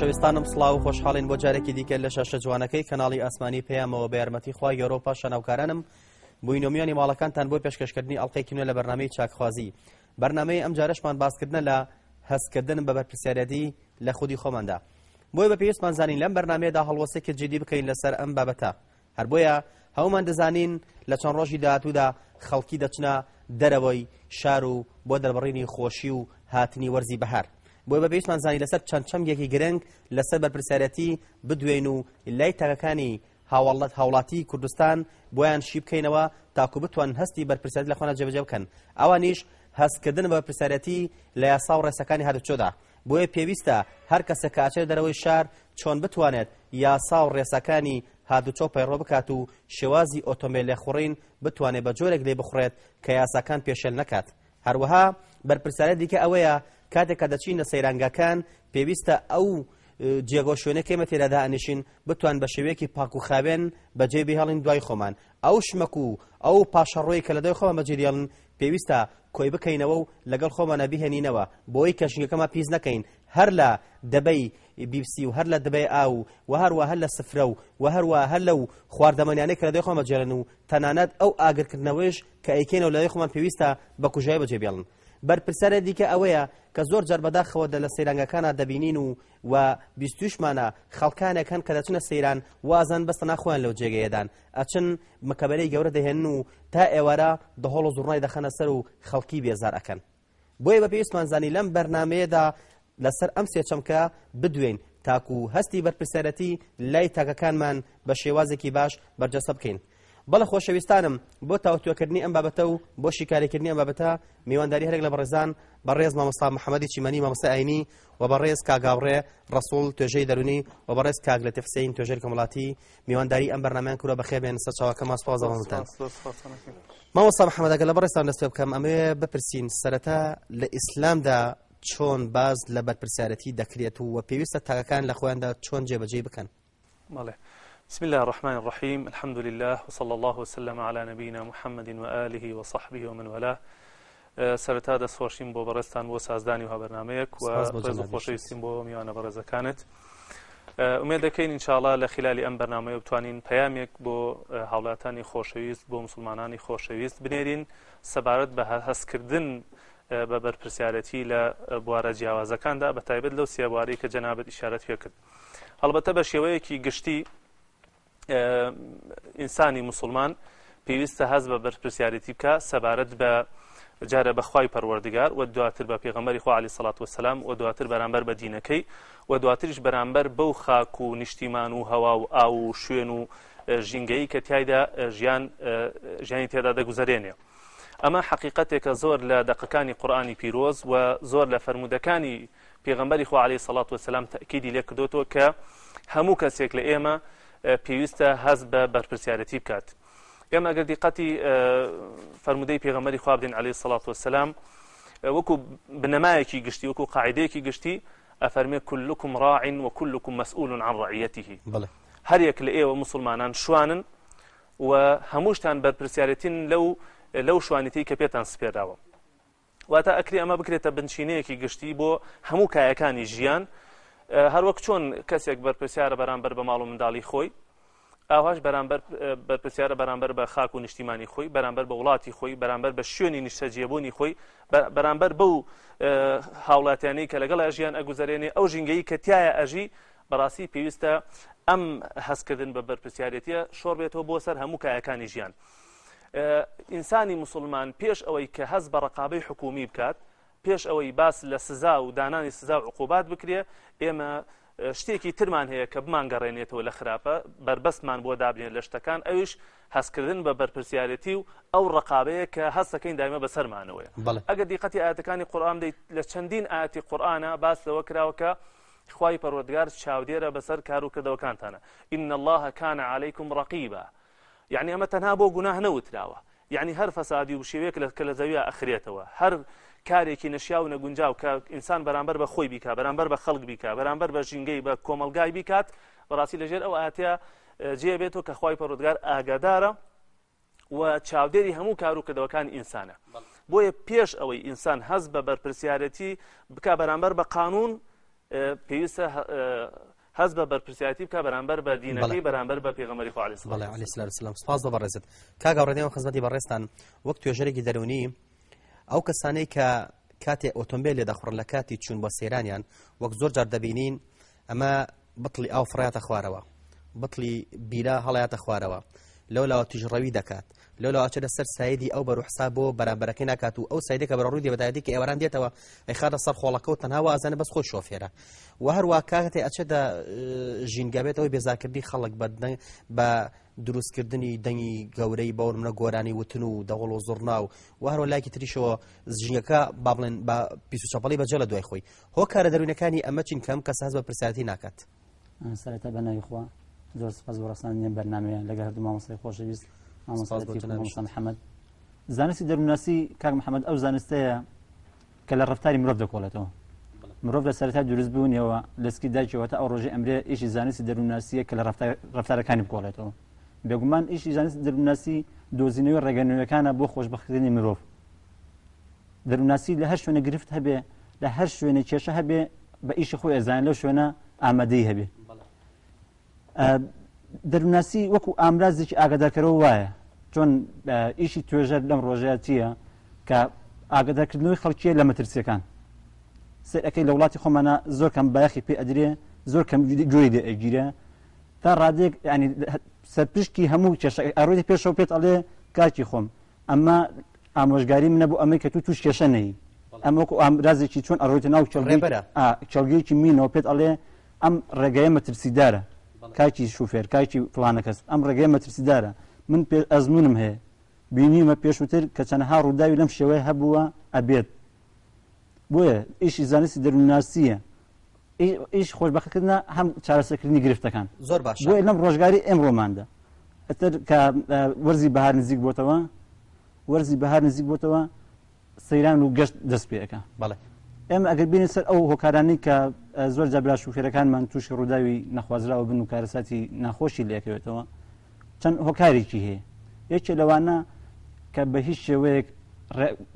خۆشەویستانم سلااو و خۆشحاڵین بۆ جارێکی دیکە لە شەشە جوانەکەی کەناڵی ئاسمانی پێیامەوە بە یارمەتی خوا یۆرۆپا شەناوکارانم بووینۆمیانی ماڵەکانتان بۆ پێشکەشکردنی ئەڵلقەی نوێ لە بەرنمەی چاکخوازی بەرنمەی ئەم جارشمان باسکردنە لە هەستکردن بە بەرپسیارەتی لە خودی خۆماندا بۆی بە پێویستمان زانین لەم بەرنمەیەدا هەڵوەسێکی جدی بکەین لەسەر ئەم بابەتە هەر بۆیە هەومان دەزانین لە چەند ڕۆژی داهاتوودا خەڵکی دەچنە دەرەوەی شار و بۆ دەربڕینی خۆشی و هاتنی وەرزی بەهار بۆ بە پێویستمان زانی لەسەر چەند چەم یەکی گرنگ لەسەر بەرپرسەرەتی بدوێن و لای تەکەکانی هاوڵەت هاوڵاتی کوردستان بۆیان شی بکەینەوە تاکو بتوان هەستی بەرپرسەر لە خۆنا جێبجێ بکەن ئەوانیش هەستکردن بە بەرپرسەرەتی لە یاسا و ڕێسەکانی هەردووچۆدا بۆیە پێویستە هەر کەسە کاچێت دەرەوەی شار چۆن بتوانێت یاسا و ڕێسەکانی هادوچۆ پەیڕۆ بکات و شێوازی ئۆتۆمبیل لێ خوڕین بتوانێت بە جۆرێک لێ بخورێت کە یاساکان پێشێل نەکات هەروەها بەرپرسارە دیکە ئەوەیە کاتێککە دەچینە سەیرانگەکان پێویستە ئەو جێگۆ شوێنەکەمە تێرادا ئەنیشین بتوان بە شێوەیەکی پاک و خاوێن بەجێبی هەڵین دوای خۆمان ئەو شمەک و ئەو پاشەڕۆی کە لە دوای خۆمان بەجێریڵن پێویستە کۆی بکەینەوە و لەگەڵ خۆمانە بیهێنینەوە بۆی کەشنگەکەمە پیس نەکەین هەر لە دەبەی بیبسی و هەر لە دەبێ ئاو و هەروە هەر لە سفرە و و هەروە هەر لەو خواردەمەنیانەی کە لە دوای خۆمە جێرن و تەنانەت ئەو ئاگرکردنەوەیش کە ئەیکەینەوە لەدای خۆمان پێویستە بە کوژای بەجێبێڵن بەرپرسەرە دیکە ئەوەیە کە زۆر جربەداخەوە دە لە سەیرانگەکانە دەبینین و و بیستوشمانە خەڵکانێک هەن کە دەچونە سەیران وازان بەستە ناخۆیان لەو جێگەیەدان ئەچن مەکەبەرەی گەورە دەهێن و تا ئێوارە دەهۆڵ و زوڕای دەخەنە سەر و خەڵکی بێزارەکەن بۆیە بە پێویستمانزانی لەم بەرنمەیەدا لەسەر ئەم سێچەمکە بدوێن تاکو هەستی بەرپرسەرەتی لای تاکەکانمان بە شێوازێکی باش بەرجەسە بکەین بەڵە خۆشەویستانم بۆ تاوتوەکردنی ئەم بابەتە و بۆشی کاریکردنی ئەم بابەتە میوانداری هەرێک لە بەڕێزان بەڕێز مامەستا محەممەدی چیمەنی مامەسەعینی و بەڕێز کاگاڕێ ڕسوڵ توێژەی دەرونی و بەڕێز کاگ لە تفسین توێژر کەمەڵاتی میوانداری ئەم بەرنامیان کوورە بەخێبێن سەر چاواکە ماسپازەوانتان مامەستا محەممەدەگە لە بەڕێستان دەست پێ بکەم ئەمێ بپرسین سەرەتا لە ئیسلامدا چۆن باز لە بەرپرسیارەتی دەکرێت و وە پێویستە تاگەکان لە خۆیاندا چۆن جێبەجێ بکەن مەڵێ. بسم الله الرحمن الرحيم الحمد لله وصلى الله وسلم على نبينا محمد وآله وصحبه ومن والاه سەرتا دەستخۆشیم بۆ بەڕستان بۆ سازدانی و هەبەرنمەیەک و ڕێز و خۆشەویستیم بۆ میوانە بەڕێزەکانت ئومێد دەکەین انشاءڵا لە خلالی ئەم بەرنمەیە بتوانین پەیامێک بۆ هاوڵاتانی خۆشەویست بۆ مسلمانانی خۆشەویست بنێرین سەبارەت بە هەستکردن بە بەرپسیارەتی لە بوارە جیاوازەکاندا بە تایبەت لەو سێبواری کە جەنابەت ئیشارەت پێ کرد هەڵبەتە بە شێوەیەکی گشتی ئینسانی مسلمان پێویستە هەز بە بەرپرسیارەتی بکە سەبارەت بە جارە بەخوای پەروەردگار و دواتر بە پێغەمەری خوالی سەڵات وسلام و دواتر بەرامبەر بە دینەکەی و دواتریش بەرامبەر بەو خاک و نیشتیمان و هەوا و ئا و شوێن و ژینگەی کە تایدا ژیان ژیانی تێدا دەگوزارێنێ ئەمە حقیقەتێکە زۆر لە دقەکانی قورآانی پیرۆز و زۆر لە فرەرمودەکانی پێغمبەری خوالی سەڵات وسلام تاکیدی لێ کردوتەوە کە هەموو کەسێک لە ئێمە پێویستە هەز بە بەرپسیارەتی بکات ئێمە ئەگەر دیقەتی فەرمودەی پێغەمەری خوابدین علی سلاات وسلام وەکو بنەمایەکی گشتی وەکو قاعدەیەکی گشتی ئەفەرمێ کللكم راعین و کللكم مسئول عن ڕعەتیهی هەرەک لە ئێوە مسلمانان شوانن و هەمووشتان بەرپسیارەتین لەو لەو شوانیتی کە پێتان سپێراوە واتە ئەکری ئەمە بکرێتە بنشینەیەکی گشتی بۆ هەموو کایەکانی ژیان هەروەک چۆن کەسێک بەرپسیارە بەرامبەر بە ماڵ و منداڵی خۆی ئاواش بەرامبەر بەرپسیارە بەرامبەر بە خاک و نیشتیمانی خۆی بەرامبەر بە وڵاتی خۆی بەرامبەر بە شوێنی نیشتەجیبوونی خۆی بەرامبەر بەو هاوڵاتیانەی کە لەگەڵ ئەژیان ئەگوزارێنێ ئەو ژنگەی کە تایە ئەژی بەڕاستی پێویستە ئەم هەستکردن بە بەرپسیارەتە شۆڕ بێتەوە بۆ سەر هەموو کایەکانی ژیان. ئینسانی مسلمان پێش ئەوەی کە هەز بە ڕقابەی حکومی بکات پێش ئەوەی باس لە سزا و دانانی سزا و عقوبات بکرێ ئێمە شتێکی ترمان هەیە کە بمانگەڕێنێتەوە لە خراپە بربەستمان بۆ دابنێن لە شتەکان ئەوش هەستکردن بە بەرپسیارەتی و ئەو ڕقابەیە کە هەستەکەین دایمە بەسەرمانەوەە ئەگە دیقەتی ئاەتەکانی قورآام دەیت لە چەندین ئاەتی قورآە باس لەوە کراوەکە خی پەرۆدگار چاودێرە بەسەر کاروکردەوەکانتانە ئین الله کانە عیکم ڕقیبە یعنی ئەمە تەنها بۆ گوناه نەوتراوە یعنی هەر فەسادی و شێوێک لە کە لە زەویە ئەخرێتەوە هەر کارێکی نشیا و نەگونجاو کە ئینسان بەرامبەر بە خۆی بیکە بەرامبەر بە خەڵک بیکە بەرامبەر بە ژینگەی بە کۆمەلگای بیکات بەڕاستی لەژێر ئەو ئاتیا جێ بێتەوە کە خی پەرۆودگار ئاگادارە و چاودێری هەموو کاروکەدەوەکان ئینسانە بۆیە پێش ئەوەی ئینسان هەز بە بەرپرسیارەتی بک بەرامبەر بە قانون پێویستە هەز بە بەرپرسیاتی بکە بەرامبەر بە دینەکەی بەرامبەر بە پێغەمەری خالص بەڵێ علیسلام سپاس بەڕێزت کاگەڕێنەوە خزمەتی بەڕێستان وەک توێژەرێکی دەرونی ئەو کەسانەی کە کاتێ ئۆتۆمبیل لێ دەخڕن لە کاتی چوون بە سێرانیان وەک زۆر جار دەبینین ئەمە بتڵی ئاو فڕاتە خوارەوە بتڵی بیرا هەڵیاتە خوارەوە لەو لاوە توژڕەوی دەکات لەلا ئاچە لەسەر سایدی ئەو بەرو حسا بۆ بەرامبەرەکەی ناکات و ئەو سایدێکە بەڕووی دێبدادی کە ئێوەران دێتەوە ئەی خاتە سەر خۆڵەکە و تەنها ئازانە بەس خۆ شۆفێرە و هەروە کاکەتی ئەچەدا ژینگابێتەوەی بێزاکردی خەڵک بەدەنگ بە دروستکردنی دەنگی گەورەی باورمنە گۆرانی وتن و دەوڵ و زۆرنا و و هەرۆ لایکی تریشەوە ژینەکە با بڵێن بە پیسچپەڵی بەجە لە دوای خۆی هۆ کارە دەروونەکانی ئەمە چین کەم کەس هەز بە پرسیاتی ناکات سەرەتا بەناویخوا زۆر سپاس بەڕستانیە بەرنمەیە لەگە هەردوو مامۆسای خۆشەویست حمد زانستی دەروناسی کاک محەممەد ئەو زانستەیە کە لە ڕفتاری مرۆڤ دەکۆڵێتەوە مرۆڤ لە سەرتا دروست بوونیەوە لەسکی داچەوەتە ئەو ڕۆژی ئەمرێ ئیشی زانستی دەروناسیە کە لە ڕفتارەکانی بکۆڵێتەوە بێگومان ئیشی زانستی دەروناسی دۆزینەوەی ڕێگەنوەکانە بۆ خۆشببختێنی مرۆڤ دەروناسی لە هەر شوێنە گرفت هەبێ لە هەر شوێنە کێشە هەبێ بە ئیشی خۆی ئەزان لەو شوێنە ئامادەی هەبێ دەروناسی وەکو ئامرازێکی ئاگادارکەرەوە وایە چۆن ئیشی توێژە لەم ڕۆژەیە چییە کە ئاگدەکردنەوەی خەڵکیە لە مەترسیەکان سەرەکەی لە وڵاتی خۆمانە زۆر کەم باەخی پێ ئەدرێ زۆر کەم گوێی دە ئەگیرە تا ڕادێک ینی سەرپشتی هەموو ئەڕۆی پێشەوە پێت ئەڵێ کاکی خۆم ئەمە ئامۆژگاری منە بۆ ئەمەی کە تو توش کێشە نەی ئەمەکو ئامرازێکی چۆن ئەڕۆیتە ناو چڵگەیەکی مینەوە پێت ئەڵێ ئەم ڕێگەیە مەترسیدارە کاکی شوفێر کاکی فلانە کەس ئەم ڕێگەی مەترسیدارە من ئەزمونم هەیە بینیمە پێشووتر کە چەندها ڕووداوی لەم شێوەیە هەبووە ئەبێت بۆیە ئیشی زانستی دەروناسیە ئیش خۆشببختکردە هەم چارەسەکردنی گرفتەکان زۆر باش بۆ لەم ڕۆژگاری ئەمڕۆماندا ئەتر کە وەرزی بەهار نزیک بۆتەوە وەرزی بەهار نزیک بۆتەوە سەیران و گەشت دەست پێەکە بەڵێ ئێمە ئەگەر بینی سەر ئەو هۆکارانی کە زۆر جابرا شوفێرەکانمان تووشی ڕووداوی نەخوازراوە بن و کارەساتی ناخۆشی لەکەوێتەوە چەند هۆکارێکی هەیە یەکێ لەوانە کە بە هیچ شێوەیەک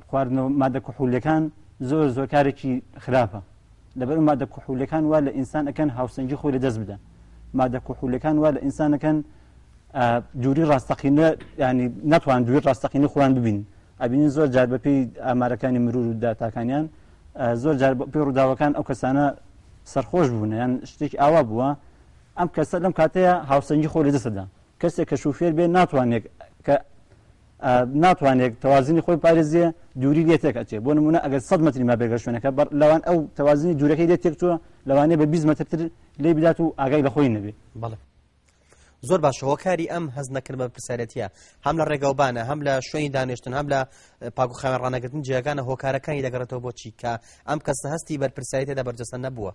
خواردنەوە مادە کوحولەکان زۆر زۆکارێکی خراپە لەبەر مادە کوحولەکان وا لە ئینسانەکەن هاوسنجی خۆی لە دەست بدەن مادە کوحولەکان وا لە ئینسانەکەن دووری ڕاستەقینە ینی ناتوان دوێت ڕاستەقینە خۆیان ببین ئەبینین زۆر جار بەپی ئامارەکانی مرور و داتاکانیان زۆر جار پێ ڕووداوەکان ئەو کەسانە سەرخۆش بوون یان شتێک ئاوا بووە ئەم کەسە لەم کاتەیە هاوسنجی خۆ لە دەسەدا کەسێک کە شوفێر بێ ناتوانێت کە ناتوانێت توازنی خۆی پارێزیە دووری لێ تێکچێت بۆ نمونە ئەگەر 100 متری ما بێگە شوێنەکە لەوان ئەو توازنی دوورەکەی لێ تێکچووە لەوانێ بە 20 متر لێ بدات و ئاگای بە خۆی نەبێ بڵێ زۆر باشەوە کاری ئەم هەز نەکرد بە پرسەرەتە هەم لە ڕێگەوبانە هەم لە شوێنی دانیشتن هەم لە پاکو خاوێن ڕانەگرتن جیاگانە هۆکارەکانی دەگەڕێتەوە بۆ چیکە ئەم کەسە هەستی بەرپرسایەتێدا بەرجەسە نەبووە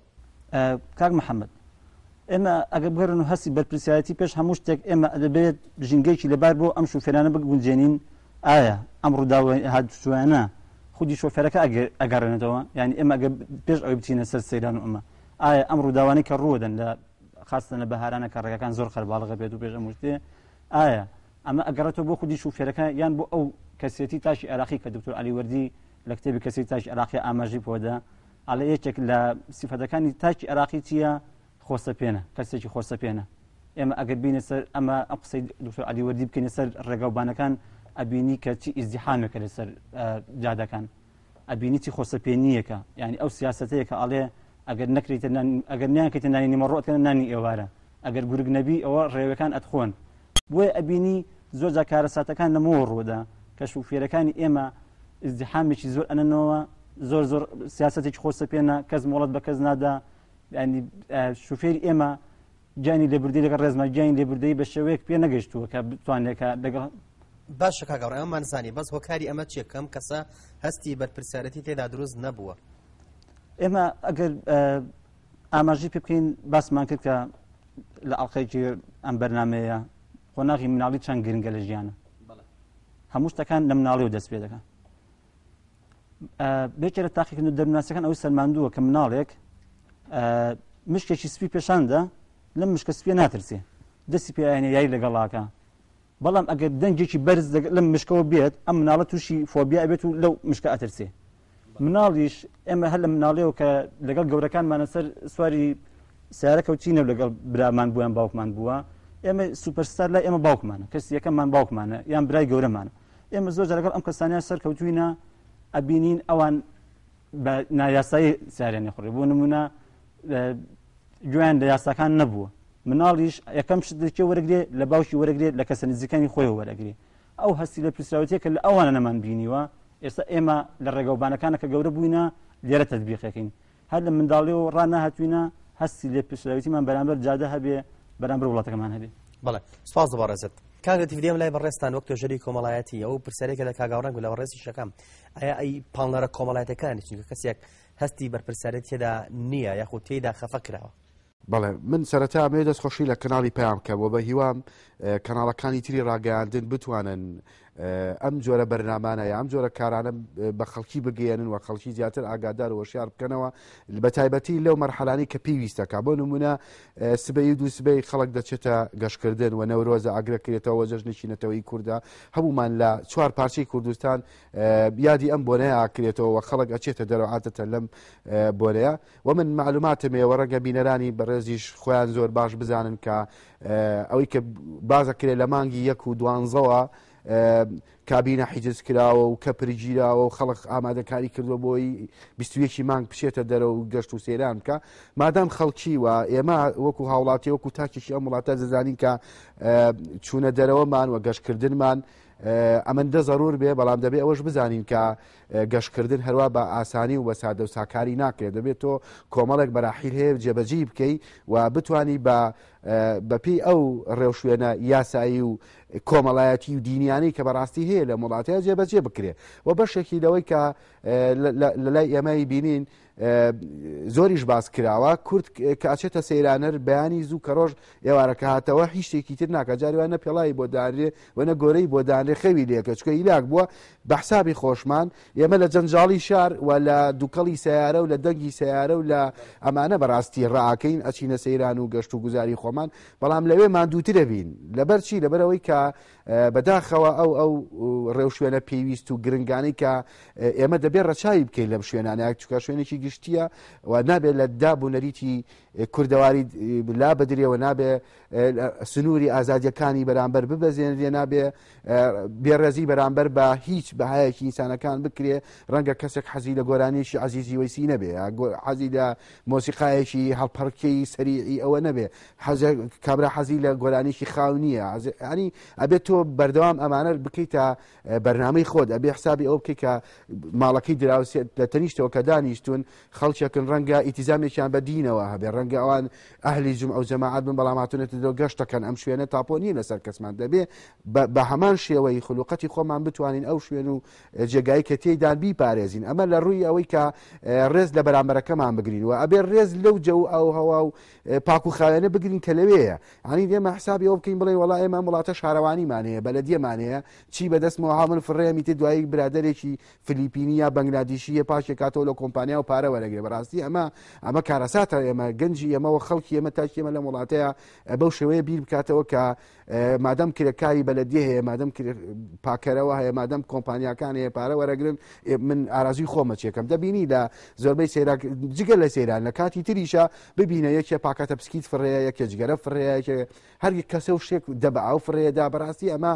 کاک محەممەد ئێمە ئەگە بگەڕن و هەستی بەرپسیایەتی پێش هەموو شتێک ئێمە دەبێت ژنگێکی لەبار بۆ ئەم شوفێرانە بگونجێنین ئایا ئەم ڕووداوهاتوانە خودی شۆفێرەکە ئەگەڕێنێتەوە یعنی ئێمە پێش ئەوی بچینە سەر سەیران و ئەمە ئایا ئەم ڕووداوانی کە ڕۆدەن لە خاستە لە بەهارانە کە ڕێگەکان زۆر خەرباڵغە بێت و پێشە مشتێ ئایا ئەمە ئەگەڕێتەوە بۆ خودی شوفێرەکە یان بۆ ئەو کەسێتی تاشی عراقی کە دکتور علیوەردی لە کتێبی کەسی تاش عراقی ئاماژی پۆدا ئەڵە یەکێک لە سیفەتەکانی تاکی عراقی چییە؟ خۆسە پێێنە کەسێکی خۆسە پێێنە ئێمە ئەگە بینە سەر ئەمە ئە قسەی دوکتۆر علیوەردی بکەینە سەر ڕێگاوبانەکان ئەبینی کە چی ئیزدیحامێکە لەسەر جادەکان ئەبینی چی خۆسە پێنیەکە یعنی ئەو سیاستەیە کە ئاڵێ ئەگەر نکریتە ئەگەر نیانکەیتە نانی نیمەڕۆتکەن نانی ئێوارە ئەگەر گورگ نەبی ئەوە ڕێوەکان ئەتخۆن بۆی ئەبینی زۆر جا کارەساتەکان نەمەوە ڕوودا کە شوفێرەکانی ئێمە ئزدیحامێکی زۆر ئەنەوە زۆر زۆر سیاستی خۆسە پێێنە کەس مڵەت بە کەس نادا شوفێری ئێمە جانی لێبردی لەگە ڕێزمە جانی لێبردەی بە شێوەیەک پێ نەگەشتووە کە بتوانێکە دەگەڵ باشە کاگەڕ ئەمانزانانی بەس هۆکاری ئەمە چێکەم کەسە هەستی بەرپرسیارەتی تێدا دروست نەبووە ئێمە ئەگەر ئاماژی پێ بکەین باسمان کرد کە لە ئەڵلقەیەکی ئەم بەرنمەیە خۆناغی مناڵی چەند گرنگە لە ژیانە هەموو شتەکان لە مناڵی و دەست پێ دەکەن بێکێرە تاقیکردن و دەرناسەکان ئەوی سەرماندووە کە مناڵێک مشکێکی سپی پێشاندا لەم مشکە سپی ناترسێ دەستی پێیانە یای لەگەڵاکە بەڵام ئەگەر دەنجێکی بەرز لەم مشکەوە بێت ئەم مناڵە تووشی فۆبیا ئەبێت و لەو مشکە ئەترسێ مناڵیش ئێمە هەر لە مناڵەوە کە لەگەڵ گەورەکانمانە سەر سواری سیارەکە و چینە لەگەڵ برامان بوویان باوکمان بووە ئێمە سوپەرستار لە ئێمە باوکمانە کەس یەکەممان باوکمانە یان برای گەورەمانە ئێمە زۆر لەگەڵ ئەم کەسانیان سەرکەوتوینە ئەبینین ئەوان بە نایاسایی سیارێنێ خوڕی بۆ نمونە گویان لە یاساکان نەبووە مناڵیش یەکەم شتێکی وەرەگرێ لە باوشی وەرەگرێت لە کەسە نزیکانی خۆی وەرەگرێ ئەو هەستی لە پیسراوتەیە کە لە ئەوانە نەمان بینیوە ئێستا ئێمە لە ڕێگەوبانەکانە کە گەورە بووینە لێرە تدبیقەکەین هەر لە منداڵیەوە ڕانەهتوینە هەستی لێ پیسراویتیمان بەرامبەر جادە هەبێ بەرامبەر وڵاتەکەمان هەبێ بەڵێ سپاس دەبارەزت کاگەتیڤدیم لای بەڕێستان وەک تۆژەری کۆمەڵایەتی ئەو پرسیارێکە لە کاگاڕنگ لە ڕێزی شەکەم ئایا ئەی پانلەرە کۆمەڵایەتەکانی چونکە کەسێک هەستی بەرپرسەرێت تێدا نییە یاخود تێدا خەفە کراوە بەڵێ من سەرەتا مێ دەستخۆشی لە کەناڵی پام کە بۆ بە هیوام کەناڵەکانی تری ڕاگەاندن بتوانن ئەم جۆرە بەرنمانە ئەم جۆرە کارانە بە خەڵکی بگەێنن و خەڵکی زیاتر ئاگادار وەشیار بکەنەوە بە تایبەتی لەو مەرحلانی کە پێویستەکە بۆ نمونە سبەی دو سبەی خەڵک دەچێتە گەشتکردن و نەورۆزە ئاگرەکرێتەوە جەژنیی نەتەوەی کووردا هەمومان لە چوار پارچەی کوردستان یادی ئەم بۆنەیە ئاکرێتەوە و خەڵک ئەچێتە دەرەوەعاتەتە لەم بۆرەیە و من معلوماتمێوە ڕەگە بینەرانی بەڕێزیش خۆیان زۆر باش بزانن کە ئەوەی کە بازەکرێت لە مانگی یەک و دوانزەوە کابینە حیجز کراوە و کەپریگیراوە و خەڵق ئامادەکاری کردوە بۆی بیستویەکی مانگ پشێتە دەرەوە و گەشت و سێران بکە مادام خەڵکی وە ئێمە وەکو هاوڵاتی وەکو تاکیشی ئەم وڵاتە دەزانین کە چوونە دەرەوەمان وە گەشتکردنمان ئەمەندە زەرور بێ بەڵام دەبێت ئەوەش بزانین کە گەشتکردن هەروە بە ئاسانی و وەسادە و ساکاری ناکرێت دەبێت تۆ کۆمەڵێک بەراحیل هەیە جێبەجی بکەیت و بتانی بە بەپی ئەو ڕێوشێنە یاسایی و کۆمەڵایەتی و دینیانی کە بەڕاستی هەیە لە وڵاتەیە جێبەجێ بکرێ و بەشێکی لەوەی کە لە لای ئێمەی بینین زۆریش باس کراوە کورت کاچێتە سەیرانەر بەیانی زوو کە ڕۆژ ئێوارەکە هاتەوە هیچ شتێکی تر ناکە جاریوانە پێڵی بۆ دارێ وەنە گۆرەی بۆ دانێ خەوی لێکە چکە هیلاک بووە بەحسابی خۆشمان ئێمە لە جەنجاڵی شار و لە دووکەڵی سیارە و لە دەنگی سیارە و لە ئەمانە بەڕاستی ڕاکەین ئەچینە سەیران و گەشت و گوزاری خۆمان بەڵام لەوێ مادووترە بین لەبەر چی لەبەرەوەی کە بەداخەوە ئەو ئەو ڕێو شوێنە پێویست و گرنگانی کە ئێمە دەبێت ڕەچایی بکەین لەم شوێنانە چکە شوێنێکی گشتیە و نابێت لە داب و نەریتی کوردەواری لا بدرێەوە نابێ سنووری ئازادیەکانی بەرامبەر ببەزێنێ نابێ بێڕێزی بەرامبەر بە هیچ بەهایەکی ئینسانەکان بکرێ ڕەنگە کەسێک حەزی لە گۆرانیشی عزیزی وەیسی نەبێ حەزی لە مۆسیقایەکی هەڵپەرکەی سەریعی ئەوە نەبێ کابرا حەزی لە گۆرانیشی خاو نییە ینی ئەبێت تۆ بەردەوام ئەمانە بکەیتە بەرنامەی خۆت ئەبێ حسابی ئەو بکەی کە ماڵەکەی دراوسێت لە تەنیشتەوە کە دانیشتون خەڵکیەکەن ڕەنگە ئیتیزامێکیان بە دینەوە هەبێ ڕەنگە ئەوان ئەهلی جوم ئەو جەماعات بن بەڵاماتونێت دۆ گەشتەکەن ئەم شوێنە تاپۆنی لەسەر کەسمان دەبێ بە هەمان شێوەی خلوقەتی خۆمان بتوانین ئەو شوێن و جێگای کە تێدان بیپارێزین ئەمە لە ڕووی ئەوەی کە ڕێز لە بەرامبەرەکەمان بگرینەوە ئەبێ ڕێز لەو جە و ئەو هەوا و پاکوخایەنە بگرین کە لەوەیە ئەنی دێمە حسابی ئەو بکەین بڵێ وڵای ئێمە وڵاتە شارەوانیمانەیە بە لە دیێمانەیە چی بەدەستمەوە من فڕێمی تێ دوایی برادێکی فلیپینیا بەنگلادیشیە پاشێکاتەوە لە کۆمپانیا و پارە وەرەگرێ بەڕاستی ئەمە ئەمە کارەساتە ئێمە گەنجی ئەمەوە خەڵکی ئێمە تاکی ئێمە لە وڵاتەیە بەو شێوەیە بیر بکاتەوە کە مادەم کرێکاری بەلەدی هەیە مادەم پاکەرەوە هەیە مادەم کۆمپانیاکان هەیە پارە وەرەگرن من ئارازی خۆمەچێکم دەبینی لە زۆربەی سێرا جگە لە سێران لە کاتی تریشە ببینە یەکێ پاکەتە پسکیت فڕەیە یەکێجگەرە فڕەیە هەر کەسە و شێک دەبعاو فڕەیەدا بەڕاستی ئەمە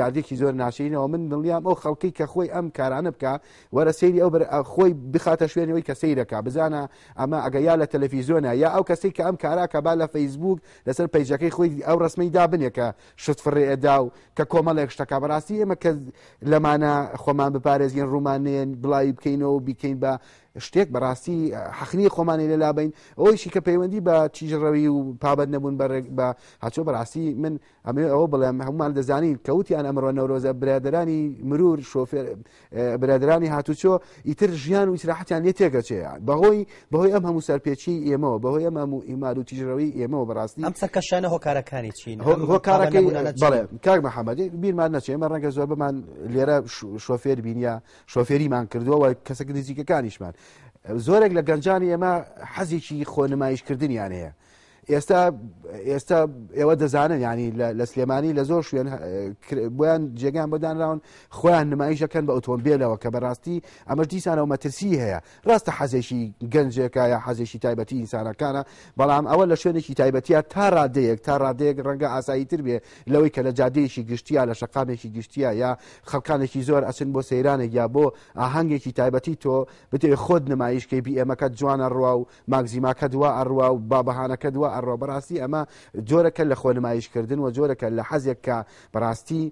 یاردێکی زۆر ناشینەوە من دڵیام ئەو خەڵکی کە خۆی ئەم کارانە بکە وەرە سری ئەو خۆی بخاتە شوێنەوەی کە سیرەکە بزانە ئەمە ئەگە یا لە تەلەفیزۆنە یا ئەو کەسی کە ئەم کاراکە با لە فەیسبوک لەسەر پیجەکەی خۆی ئەو ڕسمی دابن منێک کە شت فڕێ ئەدا و کە کۆمەڵێک شتەکە بەڕاستی ئێمە کە لەمانە خۆمان بپارێزگەن ڕوومانێن بڵایی بکەینەوە بیکەین بە شتێک بەڕاستی حەخنی خۆمانی لە لابین ئەویشی کە پەیوەندی بە چیژڕەوی و پابەت نەبوون بە هاچۆ بەڕاستی من ئەمێ ئەوە بڵێم هەمومان دەزانین کەوتیان ئەمڕۆ نەورۆزە برادرانی مرور شۆفێر برادرانی هاتوچۆ ئیتر ژیان و ئیسراحتیان لێ تێگەچێ بەهۆی بەهۆی ئەم هەموو سەرپێکی ئێمەوە بەهۆی ئەم هەموو ئیمار و تیژڕەوەی ئێمەوە بەڕاستی ئەم سەکەشانە هۆکارەکانی چین هۆکارەکەی بڵێ کاک محەممەدی بیرمان نەچێ ئمە ڕەنگە زۆر بمان لێرە شۆفێر بینیا شۆفێریمان کردووە کەسە نزیکەکانیشمان زۆرێک لە گەنجانی ئێمە حەزیی خۆنمایشکردنیان هەیە ئێستا ئێستا ئێوە دەزانن ینی لە سلێمانی لە زۆر شوێن بۆیان جێگان بەدانراون خۆیان نمایشەکەن بە ئۆتۆمبیلەوە کە بەڕاستی ئەمەش دیسانەوە مەترسی هەیە ڕاستە حەزێکی گەنجێکە یا حەزێکی تایبەتی ئینسانەکانە بەڵام ئەوە لە شوێنێکی تایبەتیە تا ڕادەیەک تا ڕادەیەک ڕەنگە ئاساییتر بێ لەوەی کە لە جادەیەکی گشتیا لە شقامێکی گشتیا یا خەکانێکی زۆر ئەچن بۆ سەیرانێک یا بۆ ئاهەنگێکی تایبەتی تۆ بتێ خۆت نمایشکەی بی ئێمەکە جوانە ڕوا و ماگزیماکە دووە ئەڕوا و بابهانەکە دووە ئەڕۆ بەڕاستی ئەمە جۆرەکە لە خۆنمایشکردن و جۆرەکە لە حەزێک کە بەڕاستی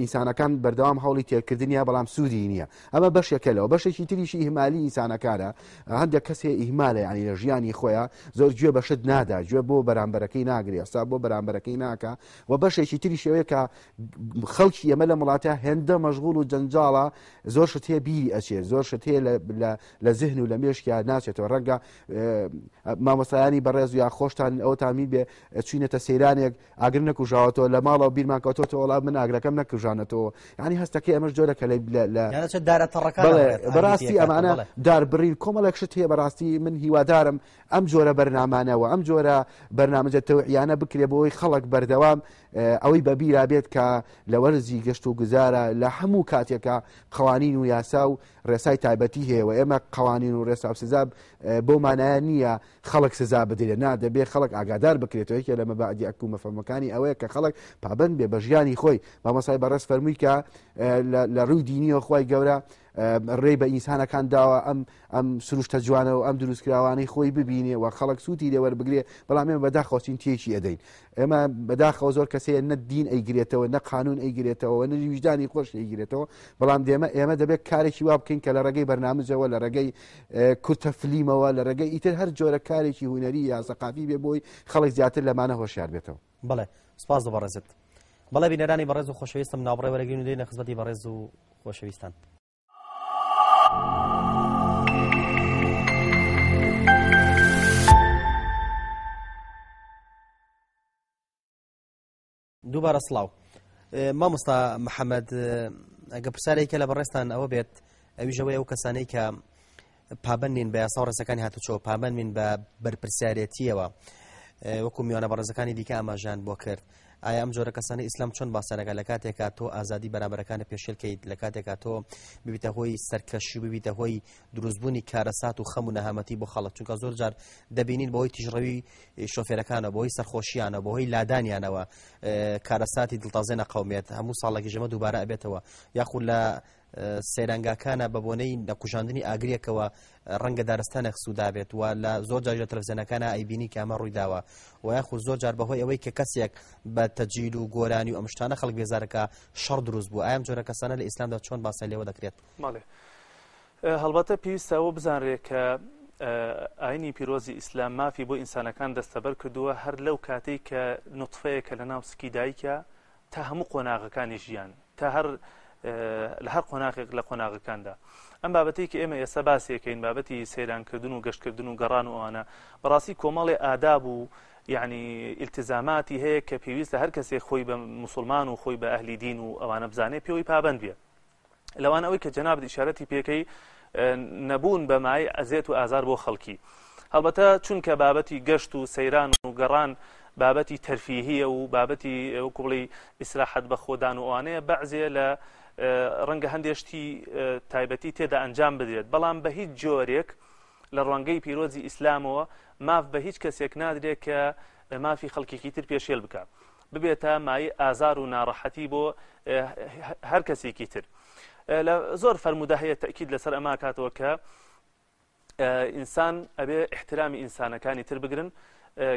ئینسانەکان بەردەوام هەوڵی تێکردنیە بەڵام سوودی نییە ئەمە بەشێکە لەوە بەشێکی تریشی ئیهمالی ئینسانەکانە هەندێک کەسێ ئیهمالە ینی لە ژیانی خۆیان زۆر گوێ بەشت نادا گوێ بۆ بەرامبەرەکەی ناگری ئەستا بۆ بەرامبەرەکەی ناکە و بەشێکی تری شێوەیەکە خەڵکی ئەمە لە وڵاتە هێندە مەژغول و جەنجاڵە زۆر شت هەیە بیری ئەچێت زۆر شت هەیە لە زیهن و لە مێشکیا ناچێتەوە ڕەنگە مامەسایانی بەڕێز یا خۆشتان ئەوتان ئەو تامی بێ چینەتە سەیرانێک ئاگر نەکوژاوەوە لە ماڵەوە بیرمان کەوتۆ وڵام من ئاگرەکەم نەکوژانەتەوە ینی هەستەکە ئەمەش جۆرە کە بەڕاستی ئەمانە داربڕین کۆمەڵێک شت هەیە بەڕاستی من هیوادارم ئەم جۆرە بەرنامانەوە ئەم جۆرە بەرنامەجەتەوە یانە بکرێ بۆی خەڵک بەردەوام ئەوەی بەبیرا بێت کە لە وەرزی گەشت و گوزارە لە هەموو کاتێکە قوانین و یاسا و ڕێسای تایبەتی هەیە و ئێمە قوانین و ڕێسا سزاب بۆ مانایە نییە خەڵک سزا بدرێت نادەبێ خەڵک خەڵک ئاگادار بکرێتەوە یەکێ لە مەبعدی ئەکو مەفەمەکانی ئەوەیە کە خەڵک پابند بێ بە ژیانی خۆی مامەسای بەڕست فەرمووی کە لە ڕوو دینیەوە خی گەورە ڕێ بە ئینسانەکان داوە ئەم ئەم سروشتە جوانەوە ئەم دروستکراوانەی خۆی ببینێ و خەڵک سووتی لێوەربگرێ بەڵام ئێمە بەداخۆچین تێکی ئەدەین ئێمە بەداخەوە زۆر کەسەیە نە دین ئەیگرێتەوە نە قانون ئەیگرێتەوە نەری ویژدانی خۆش ئەیگرێتەوە بەڵام دێمە ئێمە دەبێت کارێکی وا بکەین کە لە ڕگەی بەرنامجەوە لە ڕگەی کورتە فلیمەوە لە ڕگەی ئیتر هەر جۆرە کارێکی هوەری یا سەقافی بێ بۆی خەڵک زیاتر لەمانە هۆشیار بێتەوە بڵێ سپاس بەڕێزت بەڵێ بینەرانی بەڕێز و خۆشەویستم ناوڕێ وەرەگەین و دێنە خزمەتی بەڕێز و خۆشەویستان. دووبارە سڵاو مامۆستا محەممەد ئەگە پرسیارێکە لە بەڕێستان ئەوە بێت ئەویژەوەی ئەو کەسانەی کە پابندین بە یاسا ڕێزەکانی هاتوچۆ پابند من بە بەرپرسیارەتیەوە وەکو میوانە بەڕێزەکانی دیکە ئاماژیان بۆ کرد ئایا ئەم جۆرە کەسانی ئیسلام چۆن باسانەکە لە کاتێکا تۆ ئازادی بەرابەرەکانە پێشلکەیت لە کاتێکا تۆ ببیتە هۆی سەرکەشی ببیتە هۆی دروستبوونی کارەسات و خەم و نەهامەتی بۆ خەڵک چونکە زۆر جار دەبینین بەهۆی تیژڕەوی شۆفێرەکانە بۆهی سەرخۆشییانە بەهۆی لادانیانەوە کارەساتی دڵتازێنە قومێت هەموو ساڵێکی ژەمە دووبارە ئەبێتەوە یاخود لە سێرەنگاکانە بە بۆنەی نەکوژاندنی ئاگریەکەوە ڕەنگە دارستانە خسوودا بێت و لە زۆر جار لە تەلەڤزیۆنەکانە ئەیبینی کامە ڕوویداوە و یاخو زۆر جار بەهۆی ئەوەی کە کەسێک بە تەجیل و گۆرانی و ئەمشتانە خەڵک بێزارەکە شەڕ دروست بوو ئایم جۆرە کەسانە لە ئیسلامدا چۆن باسی لێەوە دەکرێت ماڵێ هەڵبەتە پێویستەوە بزانڕێ کە ئاینی پیرۆزی ئیسلام مافی بۆ ئینسانەکان دەستەبەر کردووە هەر لەو کاتێک کە نوتفەیە کە لە ناو سکی دایکە تا هەموو قۆناغەکانی ژیان تا هەر لە هەر قۆناغێک لە قۆناغەکاندا ئەم بابەتی کە ئێمە ئێستا باسیەکەین بابەتی سەیرانکردن و گەشتکردن و گەڕان و ئەوانە بەڕاستی کۆمەڵی ئاداب و یعنی التزاماتی هەیە کە پێویستە هەر کەسێک خۆی بە مسلمان و خۆی بە ئەهلی دین و ئەوانە بزانێت پێوەی پابند بێ لەوان ئەوەی کە جەناب دیشارەتی پێکەی نەبوون بەمای ئەزێت و ئازار بۆ خەڵکی هەڵبەتە چونکە بابەتی گەشت و سەیران و گەڕان بابەتی تەرفیهە و بابەتی کوڵی ئیسراحەت بە خۆدان و ئەوانەیە بەعزێ لە ڕەنگە هەندێشتی تایبەتی تێدا ئەنجام بدرێت بەڵام بە هیچ جۆرێک لە ڕوانگەی پیرۆزی ئیسلامەوە ماف بە هیچ کەسێک نادرێت کە مافی خەڵکیکی تر پێشێل بکە ببێتە مای ئازار و ناڕەحەتی بۆ هەر کەسێکی تر زۆر فەرمودا هەیە تەکیید لەسەر ئەماکاتەوە کە ئینسان ئەبێ احترامی ئینسانەکانی تر بگرن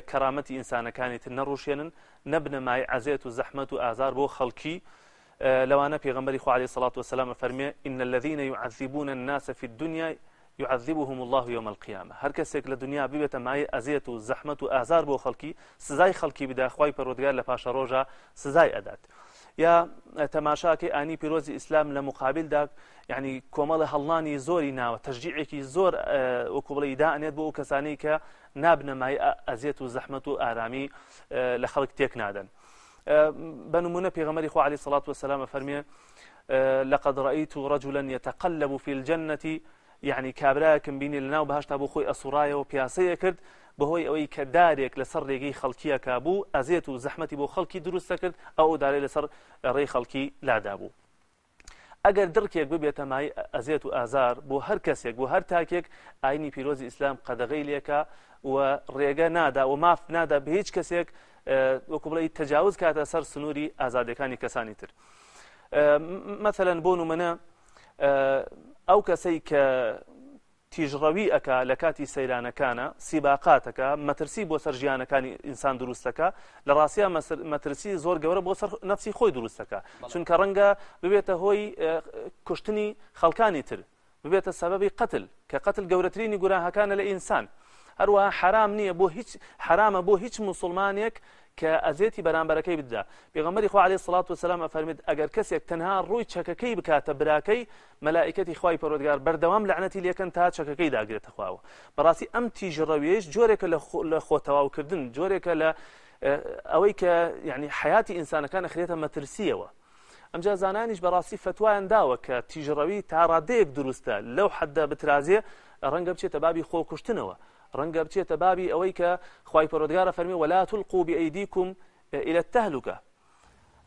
کەرامەتی ئینسانەکانی تر نەڕوشێنن نەبنەمای عزێت و زەحمت و ئازار بۆ خەڵکی آه، لەوانە پێغمبەری عليه الصلاة وسلام فرمي إن الذين يعذبون الناس في الدنيا يعذبهم الله يوم القيامة هر کەسێک لدنيا دنیا ببێتە مای ئەزیەت و بو و سزاي آه، بۆ بدا سزای خەڵکی بداخوای روجا سزاي أدات يا سزای ئەدات یا تەماشاکەی إسلام لمقابل ئیسلام يعني كومال یعنی زوري ناو تشجيعي كي زور زۆر وەکوڵی دانێت بو كساني كا نابنا معي ئەزیێت و زەحمت و ئارامی آه، لە بنمونە پێغەمەری خو علی سڵات وسلام فەرمیێ لقد رأيت رجلا يتقلب في الجنة یعنی کابراکم بینی لەناو بەهشتا بۆ خۆی ئەسوڕایەوە پیاسەیە کرد بەهۆی ئەوەی کە دارێک لەسەر ڕێگەی خەڵکیەکە بوو ئەزێت و زەحمەتی بۆ خەڵکی دروستە کرد ئەو دارێ لەسەر ڕێی خەڵکی لادا بوو. ئەگەر درکێک ببێتە مای ئەزێت و ئازار بۆ هەر کەسێک بۆ هەر تاکێک ئاینی پیرۆزی ئیسلام قەدەغی لێکە و ڕێگە نادا و ماف نادا بە هیچ کەسێک وەکو بڵی تەجاوز کاتە سەر سنووری ئازادەکانی کەسانی تر مەمثلەن بۆن و منە ئەو کەسەی کە تیژڕەوی ئەک لە کاتی سەیرانەکانە سیباقاتەکە مەترسی بۆ سەر ژیانەکانی ئینسان دروستەکە لە ڕاستیا مەترسی زۆر گەورە بۆ سەر نفسی خۆی دروستەکە چونکە ڕەنگە ببێتە هۆی کوشتنی خەڵکانی تر ببێتە سەبەبی قتل کە قتل گەورەترینی گوناهەکانە لە ئینسان هەروە حرام نییە بۆ هیچ حرامە بۆ هیچ مسلمانێک کە ئەزێتی بەرامبەرەکەی بدا پێغەمەری خوعاالی سڵات و سلام ئەفەرمێت ئەگەر کەسێک تەنها ڕووی چەکەکەی بکاتە براکەی مەلاائکەتی خی پەرۆدگار بەردەوام لەعنەتی لەکەن تا چەکەکەی داگرێتە خواوە بەڕاستی ئەم تیژڕەویش جۆرێکە لە خۆتەواوکردن جۆرێکە لە ئەوەی کە یعنی حیاتی ئینسانەکان ئەخرێتە مەترسیەوە ئەمجا زانانیش بەڕاستی فتوایان داوە کە تیژڕەوی تا ڕادەیەک دروستە لەو حەددا بترازێ ڕەنگە بچێتە بابی خۆکوشتنەوە ڕەنگە بچێتە بابی ئەوەی کە خی پەرۆدگارە فەرمی ولا تلقو بأيديكم آه، إلى التهلكة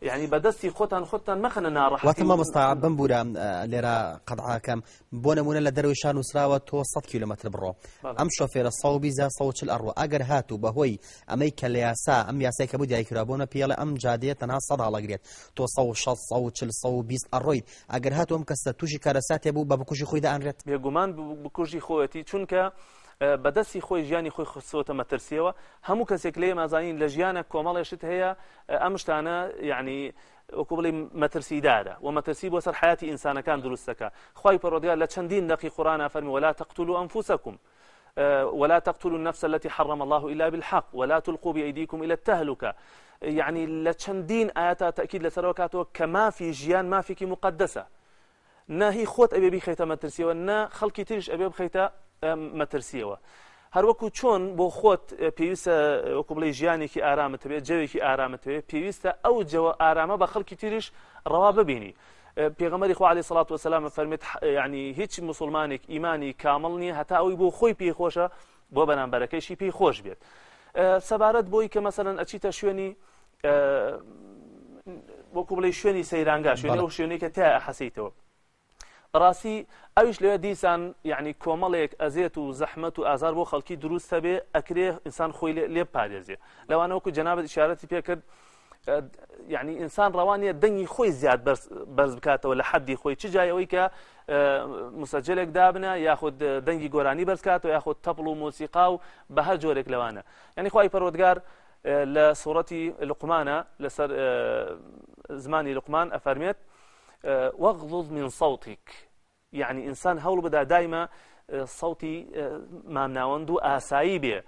يعني بدستي خوتان خوتان مخنا نارح وتم مستع بمبورا لرا قد عاكم بونا آه، مونا لدرويشان وسراوة تو 100 كيلومتر برو ام شوفير الصوبي زا صوت الارو اگر هاتو بهوي اميك لياسا ام ياسا كبودي اي كرابونا بيلا ام جادية تنها صدع لغريت تو صو شل صوت الصوبي صو بيس ارويد اگر هاتو ام كسا توشي كارسات يبو ببكوشي خوي دا انريت بيقومان بكوشي خويتي چونك بە دەستی خۆی ژیانی خۆی خستۆتەمە همو هەموو کەسێک لێ مازانین لە ژیانە کۆمەڵێشت هەیە ئەم شتانە یعنی وەکو بڵی مەترسیدارە و مەترسی بۆ سەر حياتی ئینسانەکان دروستەکە خی پەڕۆدیار لە چەندین دقی قورآە فەرمی ولا تقتلوا أنفسكم ولا تقتلوا النفس التي حرم الله إلا بالحق ولا تلقوا بأيديكم إلى التهلكة يعني لتشندين آيات تأكيد لسروكاته كما في جيان ما فيك مقدسة ناهي خوت أبي بخيتا مترسي ونا خلقي ترش أبي بخيتا مەترسیەوە هەروەکو چۆن بۆ خۆت پێویستە وەکو بڵی ژیانێکی ئارامەتەوێت جەوێکی ئارامەتەوێت پێویستە ئەو جەوە ئارامە بە خەڵکی تریش ڕەوا ببینی. پێغەمەری خو عليه سلاات وسلام فەرمێت یعنی هیچ مسلمانێک ئیمانی کامل نیە هەتا ئەوی بۆ خۆی پێخۆشە بۆ بەنامبەرەکەیشی پێی خۆش بێت سەبارەت بۆی کە مەمثلەن ئەچیتە شوێنی وەکو بڵی شوێنی سەیرانگا شوێنی ئەو شوێنێککە تا حەسیتەوە ڕاستی ئەوش لێ دیسان یعنی کۆمەڵێک ئەزێت و زەحمت و ئازار بۆ خەڵکی دروست هەبێ ئەکرێ ئینسان خۆی لێ پارێزیێ لەوانەوەکو جەنابەت شارەتی پێکرد یعنی ئینسان ڕەوانە دەنگی خۆی زیاد بەرز بکاتەوە لە حەدی خۆی چ جایەوەی کە مسەجلێک دابنە یاخود دەنگی گۆرانی بەرزکاتەوە یاخود تەپڵ و مۆسیقا و بە هەر جۆرێک لەوانە یعنی خی پەرۆدگار لە سوڕەتی لقمانە لەسەر زمانی لقمان ئەفەرمێت آه، واغضض من صوتك يعني إنسان هول بدا دائما آه، صوتي آه، ما مناوندو آسایی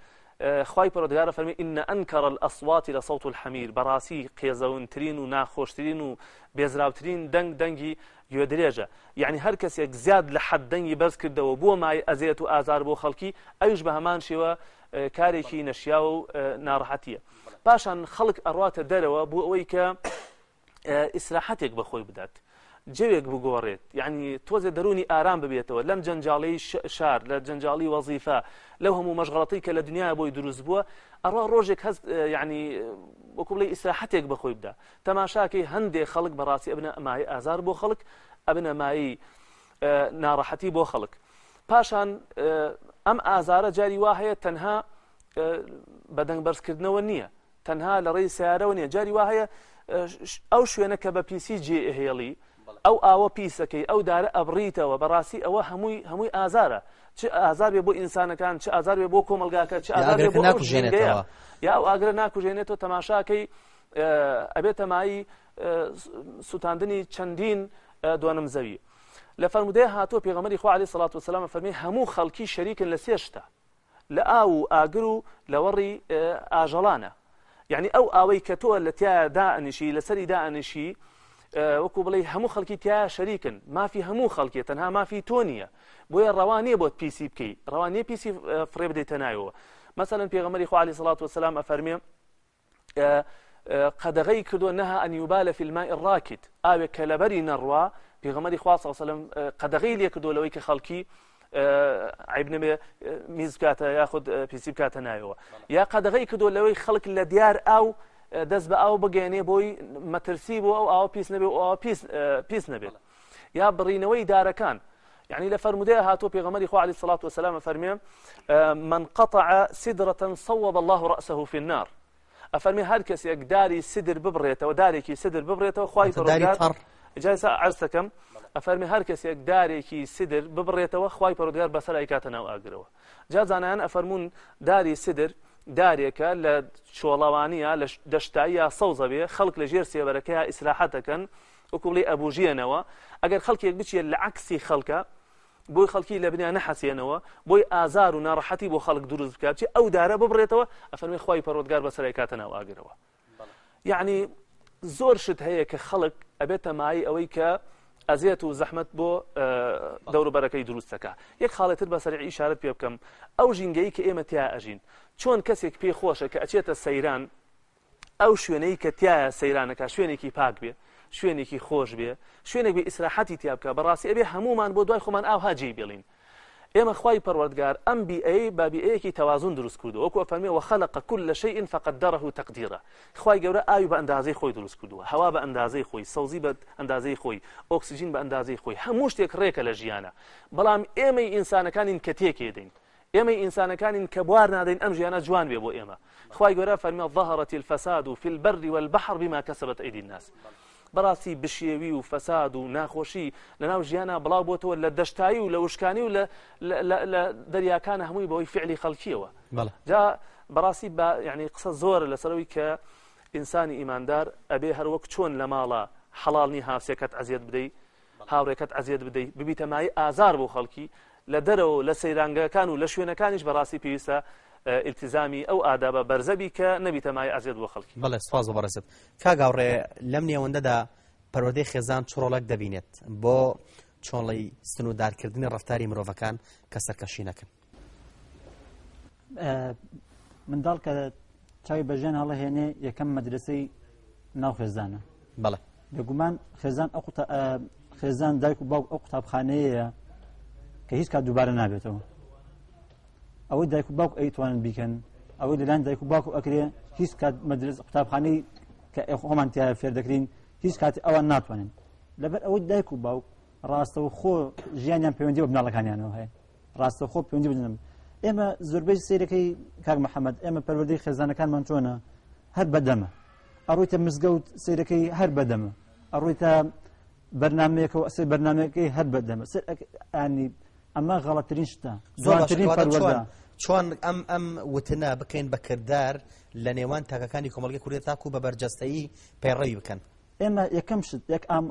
خواهي خی پرۆدگارە إن أنكر الأصوات ئەسواتی لە الحمير براسي بەڕاستی قێزەونترین و ناخۆشترین و بێزراوترین دەنگ دەنگی يعني یعنی هەر يك زياد لحد حەد دەنگی بەرز کردەوە بۆ مای ئەزێت و ئازار بۆ خەڵکی ئەوش بە هەمان شێوە کارێکی نەشیا و ناڕەحەتیە پاشان خەڵک ئەڕاتە دەرەوە بدات جوێک بگۆڕێت یعنی تۆزێ دەرونی ئارام ببێتەوە لەم جەنجاڵی شار لە جەنجاڵی وەزیفا لەو هەموو مەشغڵەتی کە لە دنیا بۆی دروست بووە ئەڕا ڕۆژێک هەست یعنی وەکوڵی ئیسراحەتێک بەخۆی بدا تەماشاکەی هەندێک خەڵک بەڕاستی ئەبنە ئەمای ئازار بۆ خەڵک ئەبنە مایی ناڕەحەتی بۆ خەڵک پاشان ئەم ئازارە جاری وا هەیە تەنها بەدەنگ بەرزکردنەوە نییە تەنها لە ڕێی سیارەوە نیە جاری وا هەیە ئەو شوێنە کە بە پیسی جێهێڵی ئەو ئاوە پیسەکەی ئەو دارە ئەبڕیتەوە بەڕاستی ئەوە هەمووی هەمووی ئازارە چ ئازار بێ بۆ ئینسانەکان چ ئازار بێ بۆ کۆمەلگاکە چ ناکوژێنێتەوە یا ئەو ئاگرە ناکوژێنێتەوە تەماشاکەی ئەبێت تەمایی سووتاندنی چەندین دوانم زەوی لە فەرمودەیە هاتووە پێغەمەری خوا علی سڵات وسلام فەرمی هەموو خەڵکی شەریکن لە سێشتا لە ئاو و ئاگر و لەوەڕی ئاژەڵانە یعنی ئەو ئاوەی کە تۆ لە تیا دانیشی لەسەری دانیشی آه، وكو بلي همو خلقي تيا شريكا ما في همو خلقي تنها ما في تونيا بويا رواني بوت بي سي بكي رواني بي سي فريب دي تنايو مثلا بيغمار إخوة عليه الصلاة والسلام أفرمي آه، آه، قد غي كدو أنها أن يبال في الماء الراكد آوي كالبري نروا بيغمار إخوة صلى الله عليه وسلم قد غي ليكدو لويك خلقي عبن ميزكاتا ياخد بي سي بكاتا نايو يا قد غي كدو لويك خلق لديار أو دست به آو بگینه بوی مترسی بو او آو پیس نەبێ آو پیس نبی یا بڕینەوەی دارەکان يعني لفرموديها هاتو بيغمري خو عليه الصلاة والسلام فرمي من قطع سدرة صوب الله رأسه في النار أفرمي هل كسيك داري سدر ببريته وداريكي سدر ببريته وخواي فرودار جايسا عرسكم أفرمي هر كسيك داريكي سدر ببريته وخواي فرودار بسر ايكاتنا جاز أنا أفرمون داري سدر دارێکە لە چۆڵەوانیە لە دەشتایی یا سەوزە بێ خەڵک لە ژێر سێبەرەکەی ئیسراحەتەکەن وکوڵی ئەبوژیەنەوە ئەگەر خەڵکێک بچێت لە عکسی خەڵکە بۆی خەڵکی لە بنیان نەحەسێنەوە بۆی ئازار و ناڕەحەتی بۆ خەڵک دروست بکات چی ئەو دارە ببڕێتەوە ئەفەرمی خی پەرۆتگار بەسەرای کاتەناو ئاگرەوە یعنی زۆر شت هەیە کە خەڵک ئەبێتە مای ئەوەی کە ئەزیێت و زەحمت بۆ دەوروبەرەکەی دروستەکە یەک خاڵێتتر بە سەرعی شارت پێ بکەم ئەو ژینگەی کە ئێمە تیا ئەژین چۆن کەسێک پێی خۆشە کە ئەچێتە سەیران ئەو شوێنەی کە تایە سەیرانەکە شوێنێکی پاک بێ شوێنێکی خۆش بێ شوێنێک بێ ئیسراحەتی تیا بکە بەڕاستی ئەبێ هەمومان بۆ دوای خۆمان ئاوها جێ بڵین إما ئێمە خی پەروەردگار ئەم بیئ إيه، بابیەیەکی تەوازون دروست کردو وەکو فەرمیەوە خەلق كل شيء فقدره تقديرا خی گەورە ئاوی بە ئەندازەی خۆی دروست کردووە هەوا بە ئەندازەی خۆی سەوزی بە ئەندازەی خۆی ئۆکسسیژین بە ئەندازەی خۆی هەموو شتێک ڕێکە لە ژیانە بەڵام ئێمەی ئینسانەکانین کە تێکێدەین ئێمەی ئینسانەکانین کە بوار نادەین ئەم ژیانە جوان بێ بۆ ئێمە خی گەورە ظهرت الفساد في البر والبحر بما كسبت أيدي الناس بەڕاستی بشێوی و فەساد و ناخۆشی لەناو ژیانە بڵاو بۆتەوە لە دەشتایی و لە وشکانی و لە دەریاکانە هەمووی بەوەی فعلی خەڵکیەوە جا بەڕاستی یعنی قسە زۆرە لەسەرەوەی کە ئینسانی ئیماندار ئەبێ هەروەک چۆن لە ماڵە حەڵالنی هاوسەکەت ئەزیەت بدەیت هاوڕێکەت ئەزیەت بدەیت ببیتەمای ئازار بۆ خەڵکی لە دەرەوە لە سەیرانگەکان و لە شوێنەکانیش بەڕاستی پێویستە ئیلتیزامی ئەو ئادابە بەرزەبی کە نەبیتەمای ئازیێت بۆ خەڵکی بەڵێ سپاز بەڕێزت کاگاڕێ لەم نێوەندەدا پەرۆدەی خێزان چڕۆڵک دەبینێت بۆ چۆڵی سنوودارکردنی ڕفتاری مرۆڤەکان کە سەرکەشی نەکەن منداڵ کە چاوی بەژێن هەڵە هێنێ یەکەم مەدرسەی ناو خێزانە بەڵێ بگومان خێزان خێزان دایک و باوک ئەو قوتابخانەیە کە هیچ کا دووبارە نابێتەوە ئەوەی دایک و باوک ئەیتوانن بیکەن ئەوەی لەلاەن دایک و باوک و ئەکرێ هیچ کات مەدرز قوتابخانەی کە ئەخۆمان تیا فێر دەکرین هیچ کاتی ئەوان ناتوانن لەبەر ئەوەی دایک و باوک ڕاستەوە خۆ ژیانیان پەیوەندی بە بناڵەکانیانەوە هەیە ڕاستە خۆ پەیوەندی بدنم ئێمە زۆربەی سیرەکەی کاک محەممەد ئێمە پەروەدەی خێزانەکانمان چۆنە هەر بەدەمە ئەڕوویتە مزگەوت سیرەکەی هەر بەدەمە ئەڕوویتە بەرنمەیەکەوە ئەسێ بەرنمەکەی هەر بەدەمە سەر ئانی ئەمە غەڵەترین شتە زۆرترین پەروەدا چۆن ئەم ئەم وتنە بکەین بەکردار لە نێوان تاکەکانی کۆمەلگە کوردی تاکو بە بەرجەستایی پەیڕەوی بکەن ئێمە یەکەم شت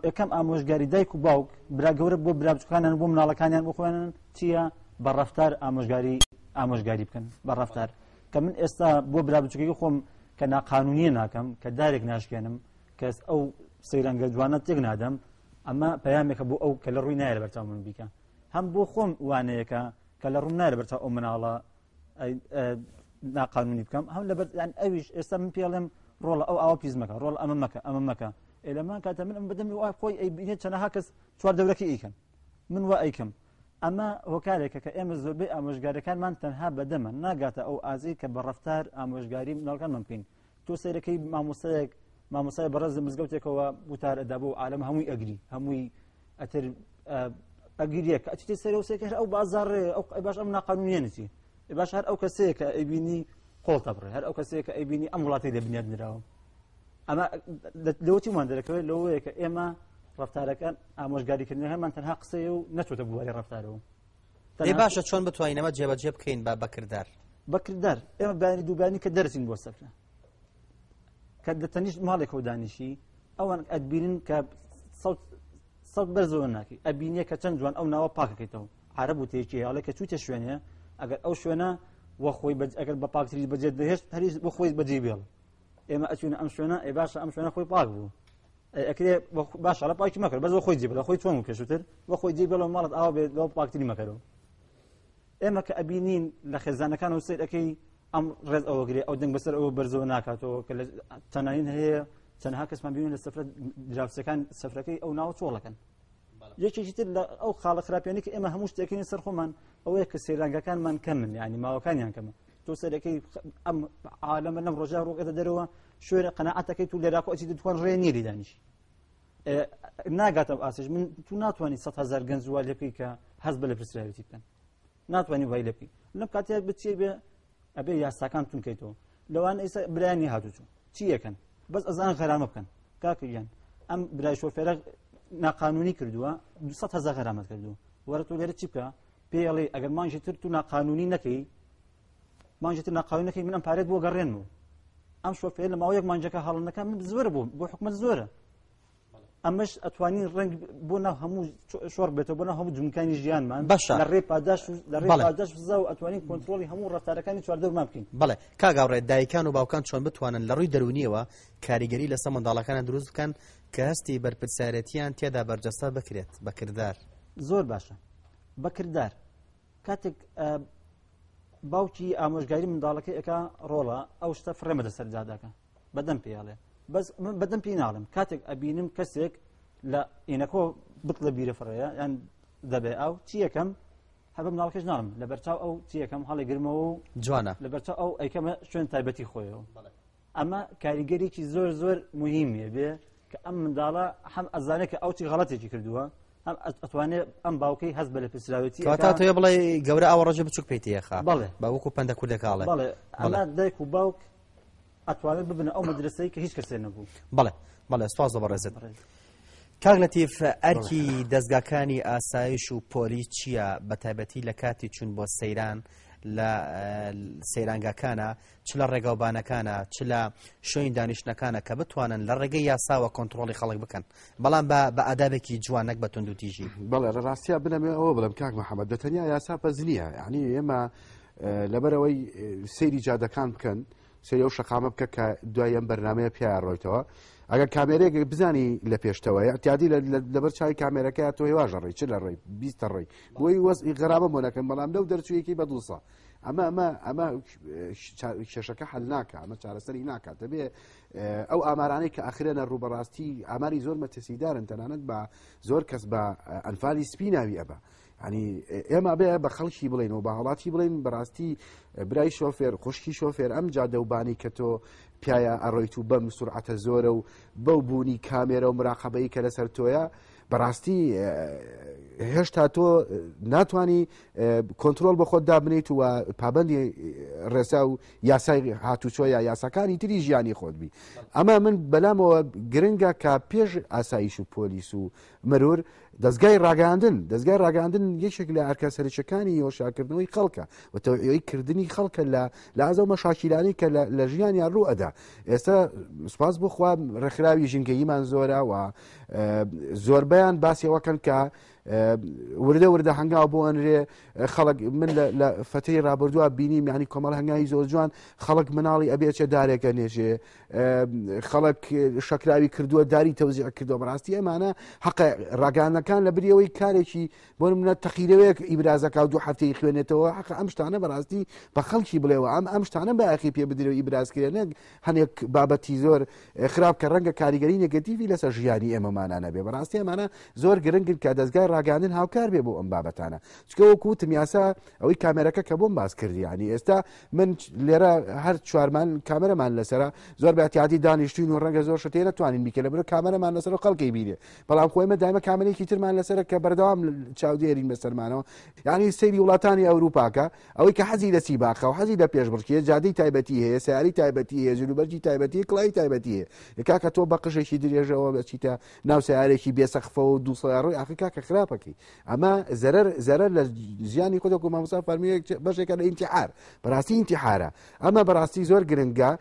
یەکەم ئامۆژگاری دایک و باوک برا گەورە بۆ برابچکانیان بۆ مناڵەکانیان بخوێنن چییە بە ڕفتار ئامۆژگاری ئامۆژگاری بکەن بە ڕفتار کە من ئێستا بۆ برابچکی خۆم کە ناقانونیە ناکەم کە دارێک ناشکێنم کەس ئەو سەیرەنگە جوانە تێک نادەم ئەمە پەیامێکە بۆ ئەو کە لە ڕووی نایە بەرچاو من بیکە هەم بۆ خۆم وانەیەەکە کە لە ڕوون نارە بەرچە ئەو مناڵە ناقانونی بکەم هەم لە ئەویش ئێستا من پێڵێم ڕۆڵە ئەو ئاوا پیزمەکە ڕۆڵ ئەمە مەکە ئەمە مەکە ئێلەمان کاتە من ئەم بدەم وای خۆی ئەی بینێت چەنەها کەس چوار دەورەکە ئیکەن من وە ئەیکەم ئەمە هۆکارێکە کە ئێمە زۆربەی ئامۆژگارەکانمان تەنها بەدەمە ناگاتە ئەو ئازی کە بە ڕفتار ئامۆژگاری مناڵەکانمان بکەین تۆ سیرەکەی مامۆسەیەک مامۆسای بەڕز مزگەوتێکەوە وتارەدا بۆ عالم هەمووی ئەگری هەمووی ئەتر ئەگیریەکە ئەچیتە سەرەوسێکەکە ئەو بازارڕێ ئەو باش ئەم ناقانونیەتی باش هەر ئەو کەسەیە کە ئەبینی قۆڵتە بڕێ هەر ئەو کەسەیە کە ئەبینی ئەم وڵاتی دەبنیاد نراوە ئەمە لەوتیمان دەرەکەوێت لەوەیە کە ئێمە ڕفتارەکان ئامۆژگاریکردن هەمان تەنها قسەیە و نەچۆتە بواری ڕفتارەوە دەی باشە چۆن بتوانینەوە جێبەجێ بکەین با بەکردار بەکردار ئێمە بانی دووبانی کە دەرسین بۆ سەفرە کە دەتەنیشت ماڵێک و دانیشی ئەوان ئەدبین کە سەق بەرزەوە ناکەی ئەبینە کە چەند جوان ئەو ناوە پاکەکەیتەوە عرب و تێکی هەڵێ کە چوتە شوێنە ئەگەر ئەو شوێنە وەخۆی ئەگەر بە پاکتری بەجێت دەهێشت هەریز بۆ خۆی بەجێ بێڵ ئێمە ئەچونە ئەم شوێنە ئێ باشە ئەم شوێنە خۆی پاک بوو ئەکرێ باشە لە پاکی مەکرد بەزەوە خۆی جێبلە خۆی چۆن کەشتر بە خۆی جێبلەوە ماڵت ئاوا بێت لەو پاکتری مەکەرەوە ئێمە کە ئەبینین لە خێزانەکان و سێت ئەەکەی ئەم ڕێز ئەوەگرێ ئەو دەنگ بەسەر ئەوە بەرزەوە ناکاتەوە کە تەنانین هەیە تەنها کەسمان بینون لە سفرە دراوسەکان سفرەکەی ئەو ناو چۆڵەکەن یەکێکی تر لە ئەو خاڵە خراپیانی کە ئێمە هەموو شتێکین سەر خۆمان ئەوەیە کە سێرانگەکانمان کەمن ینی ماوەکانیان کەمە تۆ سەرەکەی ئەم عالەمە لەم ڕۆژە ڕۆگەتە دەرەوە شوێنە قەنەعەتەکەی تو لێراکۆ ئەچی دتوان ڕێنیری دانیش ناگاتە ئاسش من تو ناتوانانی ١هزار گەنجوا لەپی کە هەز بە لە پرسراویتی بکەن ناتوانانی وای لەپی لەم کاتێک بچێ بێ ئەبێ یاساکان تونکەیتەوە لەوان ئێستا برانی هاتوچوو چی یەکەن بەس ئەزان غەرامە بکەن کاکریان ئەم برای شۆفێرە ناقانونی کردووە 200 هزار غەرامەت کردو وەرە تو لێرە چی بکە پێڵێ ئەگەر مانژی تر تو ناقانونی نەکەی مانژی تر ناقانونی نەکەی منم پارێت بۆ گەڕێن و ئەم شۆفێر لە ماوەیەک مانجەکە هەڵەکە من زۆر بوو بۆ حکومت زۆرە ئەمەش ئەتوانین ڕنگ بۆنا هەموو شۆر بێتەوە بۆنا هەموو جمکانی ژیانمان بەش لە ڕێ پاداش لە ڕێداش بزە و ئەتوانین کۆنتترۆلی هەموو ڕفتارەکانی چواردەمان بکەین بڵێ کاگاڕێ دایکان و باوکان چۆن بتوانن لە ڕووی دەرونیەوە کاریگەری لەسە منداڵەکانە دروست بکەن کە هەستی بەرپرسیارەتیان تێدا بەرجەستا بکرێت بەکردار زۆر باشە بەکردار کاتێک باوکی ئامۆژگاری منداڵەکەی ئەەکە ڕۆڵە ئەو شتە فڕێمە دەسەر جاداکە بەدەم پیاڵێ بەس من بەدەم پێی ناڵم کاتێک ئەبینم کەسێک لە ئینەکۆ بتڵە بیرە فڕەیە یان دەبێ ئەو چیەکەم هەبم ناڵکەش نام لە بەرچاو ئەو چیەکەم هەڵی گرمەوە و جوانە لە بەرچاو ئەو ئەیکەمە شوێن تایبەتی خۆیەوە ئەمە کاریگەرێکی زۆر زۆر مهمیە بێ کە ئەم منداڵە هەم ئەزانێت کە ئەوچی غڵەتێکی کردووە ئەم ئەتوانێت ئەم باوکەی هەز بە لە پسراوەتی تا توێ بڵێ گەورە ئەوە ڕژە بچوک پێیتە خا بڵێ باوەکو پندە کوردەکڵێ بڵێ ئەمە دایک و باوک ئەتوانێت ببنە ئەو مدرسەی کە هیچ کەسێ نەبوو بڵێ بەڵێ سواز بەڕێزت کاگلەتیف ئەرکی دەستگاکانی ئاسایش و پۆلی چییە بە تایبەتی لە کاتی چون بۆ سەیران لە سەیرانگەکانە چ لە ڕێگاوبانەکانە چ لە شوین دانیشتەکانە کە بتوانن لە ڕێگەی یاساوە کۆنتترۆلی خەڵک بکەن بەڵام بە ئادابێکی جوانەک بە تونند و تیژی بەڵێ ڕاستیا بنەمێ ئەوە بڵم کاک محەممەد دەتەنیا یاسا پەزنیە ینی ئێمە لەبەرەوەی سەیری جادەکان بکەن سری ئەو شقامە بکە کە دوای ئەم بەرنمەیە پیا ڕۆیتەوە ئەگەر کامێرەیەک بزانی لە پێشتەوەی ئەتیادی لەبەر چاوی کامێرەکە تۆ هێواژە ڕێی چ لە ڕێی بیستە ڕێی بۆی وەزی غرابە مۆنەکەم بەڵام لەو دەرچوویەکی بە دووسە ئەمە ئەمە ئەمە کێشەکە هەل ناکە ئەمە چارەسەری ناکاتە بێ ئەو ئامارانەی کە ئاخرێنە ڕوبەڕاستی ئاماری زۆر مەتەسیدارن تەنانەت بە زۆر کەس بە ئەنفالی سپیناوی ئەبە. ینی ئێمە بێ بە خەڵکی بڵین و بە هەڵاتی بڵین بەڕاستی برای شۆفێر خوشکی شۆفێر ئەم جادەوبانی کە تۆ پیاە ئەڕۆیت و بەم سرعەتە زۆرە و بەو بوونی کامێرە و مراقبەی کە لەسەر تۆیە بەڕاستی هێشتا تۆ ناتانی کۆنتترۆل بە خۆت دابنیت و پابندی ڕێسا و یاسای هاتوچۆ یا یاساکانی تری ژیانی خۆتبی ئەمە من بەلامەوە گرنگە کا پێش ئاسایش و پۆلیس و مرور دەستگای ڕاگاندن دەستگای ڕاگاندن یەکێک لە ئەرکە سەرچەکانی یۆشاکردنەوەی خەڵکە و تەوعی کردنی خەڵکە لە لازە مە شاکیلانی کە لە ژیانیان ڕوو ئەدا ئێستا سپاس بخوا ڕخراوی ژنگەییمان زۆرە و زۆربیان باسیەوەکەن کە وردە وردە هەنگاو بۆ ئەنرێ خەڵک من لە فەتی رابرردووە بینیم ینی کۆمەڵ هەنگاوی زۆر جوان خەڵک مناڵی ئەبێچە دارێکە نێژێ خەڵک شەکراوی کردووە داری تەوزیع کردو بڕاستی ئەمانە حق ڕگانەکان لە بریەوەی کارێکی بۆ منە تەخیرەوەیەک ئیبرازەکە دو هەفتەی خوێنێتەوە حق ئەم شتانە بەڕاستی بە خەڵکی بڵێەوە ئەم ئەم شتانە بە ئەخی پێ بدرەوە ئیبرازکردێنێک هەنێک بابەتی زۆر خراپ کە ڕەنگە کاریگەری نگەتیوی لەسەر ژیانی ئێمەمانانە بێ بەڕاستی ئەمانە زۆر گرنگن کە دەستگای ڕاگەاندن هاوکار بێ بۆ ئەم بابەتانە چکە وەکو تمیاسا ئەوەی کامێرەکە کە بۆم باز کردیانی ئێستا من لێرە هەر چوارمان کامەرەمان لەسرە زۆر بەاتیادی دانیشتین و ڕەنگە زۆر شتێرە توانین بکە لە بر کامەرەمان لەسەر قەڵکی بیرێ بەڵام خۆیمە دایمە کامەرێکی ترمان لەسرە کە بەردەوام چاودێرین بەسەرمانەوە ینی سری وڵاتانی ئەوروپاکە ئەوەی کە حەزی لە سیباقە و حەزی لە پێشبڕکیە جادەی تایبەتی هەیە سیاری تایبەتی هەیە جلوبەرجی تایبەتی کڵی تایبەتیە یکاکە تۆ بە قشێکی درێژەوە بەچیتە ناو سیارێکی بێسەخفە و دو ساڕی ئافریکا کە خراپ خراپەکەی ئەمە زەرەر لە ژیانی خودک و مامۆسا فەرمیەک بەشێکە لە ئینتیحار بەڕاستی ئینتیحارە ئەمە بەڕاستی زۆر گرنگە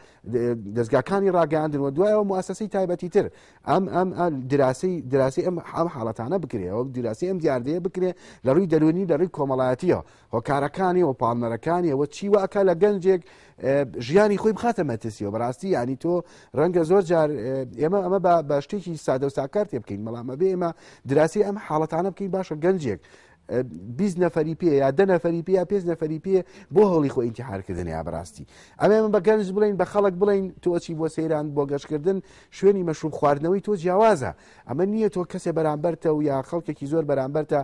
دەستگاکانی ڕاگەاندنەوە دوایەوە موسسی تایبەتی تر ئەم ئەم دراسی دراسی ئەم ئەم حاڵەتانە بکرێەوە دیراسی ئەم دیاردەیە بکرێ لە ڕووی دەرونی لە ڕووی کۆمەڵایەتیە هۆکارەکانی و پاڵنەرەکانی ئەوە چیوەکە لە گەنجێک ژیانی خۆی بخاتە مەتەسیەوە بەڕاستی ینی تۆ ڕەنگە زۆر جار ئێمە ئەمە بە باشتێکی سادە و ساکار تێ بکەین مەڵامە بێ ئێمە دراسی ئەم حاڵەتانە بکەین باشە گەنجێک بیست نەفەری پێ یا دە نەفەری پێ یا پێ نەفەری پێ بۆ هەڵی خۆ ئینتیحارکردن یا بەڕاستی ئەمێ من بەگەنج بڵین بە خەڵک بڵین تۆچی بۆ سەیران بۆ گەشتکردن شوێنی مەشروب خواردنەوەی تۆ جیاوازە ئەمە نییە تۆ کەسێ بەرامبەرتە و یا خەڵکێکی زۆر بەرامبەرتە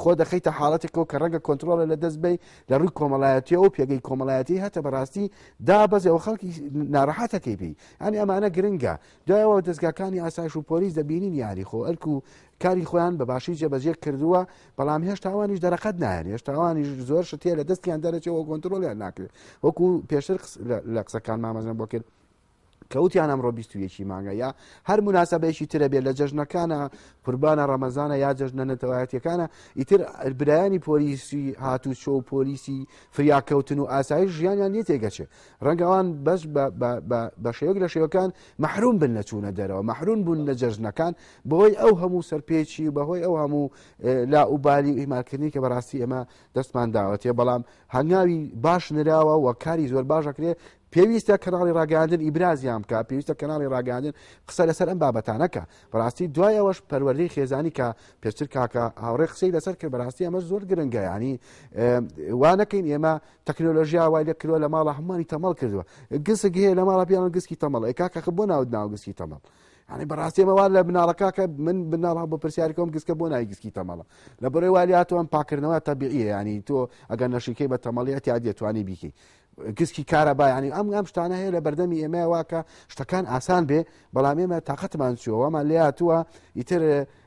خۆ دەخیتە حاڵەتێکەوە کە ڕەنگە کۆنتترۆلە لە دەست بی لە ڕووی کۆمەڵایەتی ئەو پێگەی کۆمەڵایەتی هەتە بەڕاستی دابەزەوە خەڵکی ناڕەحەتەکەی پێی ئەنی ئەمانە گرنگە دوایەوە دەستگاکانی ئاسایش و پۆلیس دەبینین یاری خۆ ئەرک و کاری خۆیان بە باشی جێبەجێ کردووە بەڵام هێشتاوانیش دەرەقەت نایەن هێشتاوانیش زۆر شتێ لە دەستیان دەرەچەوە کۆنتترۆلیان ناکرێت وەکو پێشتر لە قسەکان مامەزن بۆ کرد کەوتیان ئەمڕۆ بیستویەکی مانگە یا هەر مناسبەیەکی ترە بێت لە جەژنەکانە قوربانە ڕەمەزانە یا جەژنە نەتەوایەتەکانە ئیتر برایانی پۆلیسی هاتوو شۆ پۆلیسی فریاکەوتن و ئاسایی ژیانیان نێتێگەچێت ڕەنگەوان بەش بە شێوک لە شێوەکان مەحروم بن نەچوونە دەرەوە مەحرون بوون لە جەژنەکان بەهۆی ئەو هەموو سەرپێکی بەهۆی ئەو هەموو لا ئوباری ئیمارکردنی کە بەڕاستی ئێمە دەستمان داوەتێ بەڵام هەنگاوی باش نراوە و کاری زۆر باشەکرێ پێویستە کەناڵی ڕاگەاندن ئیبرازیان بکە پێویستە کەناڵی ڕاگەاندن قسە لەسەر ئەم بابەتانەکە بەڕاستی دوایەوەش پەروەری خێزانی کە پێچر کاکە هاوڕێ قسەی لەسەر کرد بەڕاستی ئەمە زۆر گرنگە ینی وانەکەین ئێمە تەکنۆلژیا وای لە کرۆ لە ماڵە هەمانی تەمەڵ کردووە گسگ هەیە لە ماڵە پیان گسکی تەمەڵ کاکەخ بۆ ناود ناوگسکی تەمەڵ. ینی بەڕاستی ئەمەوان لە بناڵەکەکە من بناڵا بۆ پرسیارەکەم گسکە بۆ نایگسکی تەمەڵە لە بڕێ والیاتوان پاکردنەوە تەبیعە ینی تۆ ئەگەر نەشیکەی بە تەمەڵیەتی عادێتوانی بیکەی گسکی کارە بایانی ئەم ئەم شتانە هەیە لە بەردەمی ئێمە واکە شتەکان ئاسان بێ بەڵام ئێمە تااقەتمان چوەوەمان لێ هاتووە ئیتر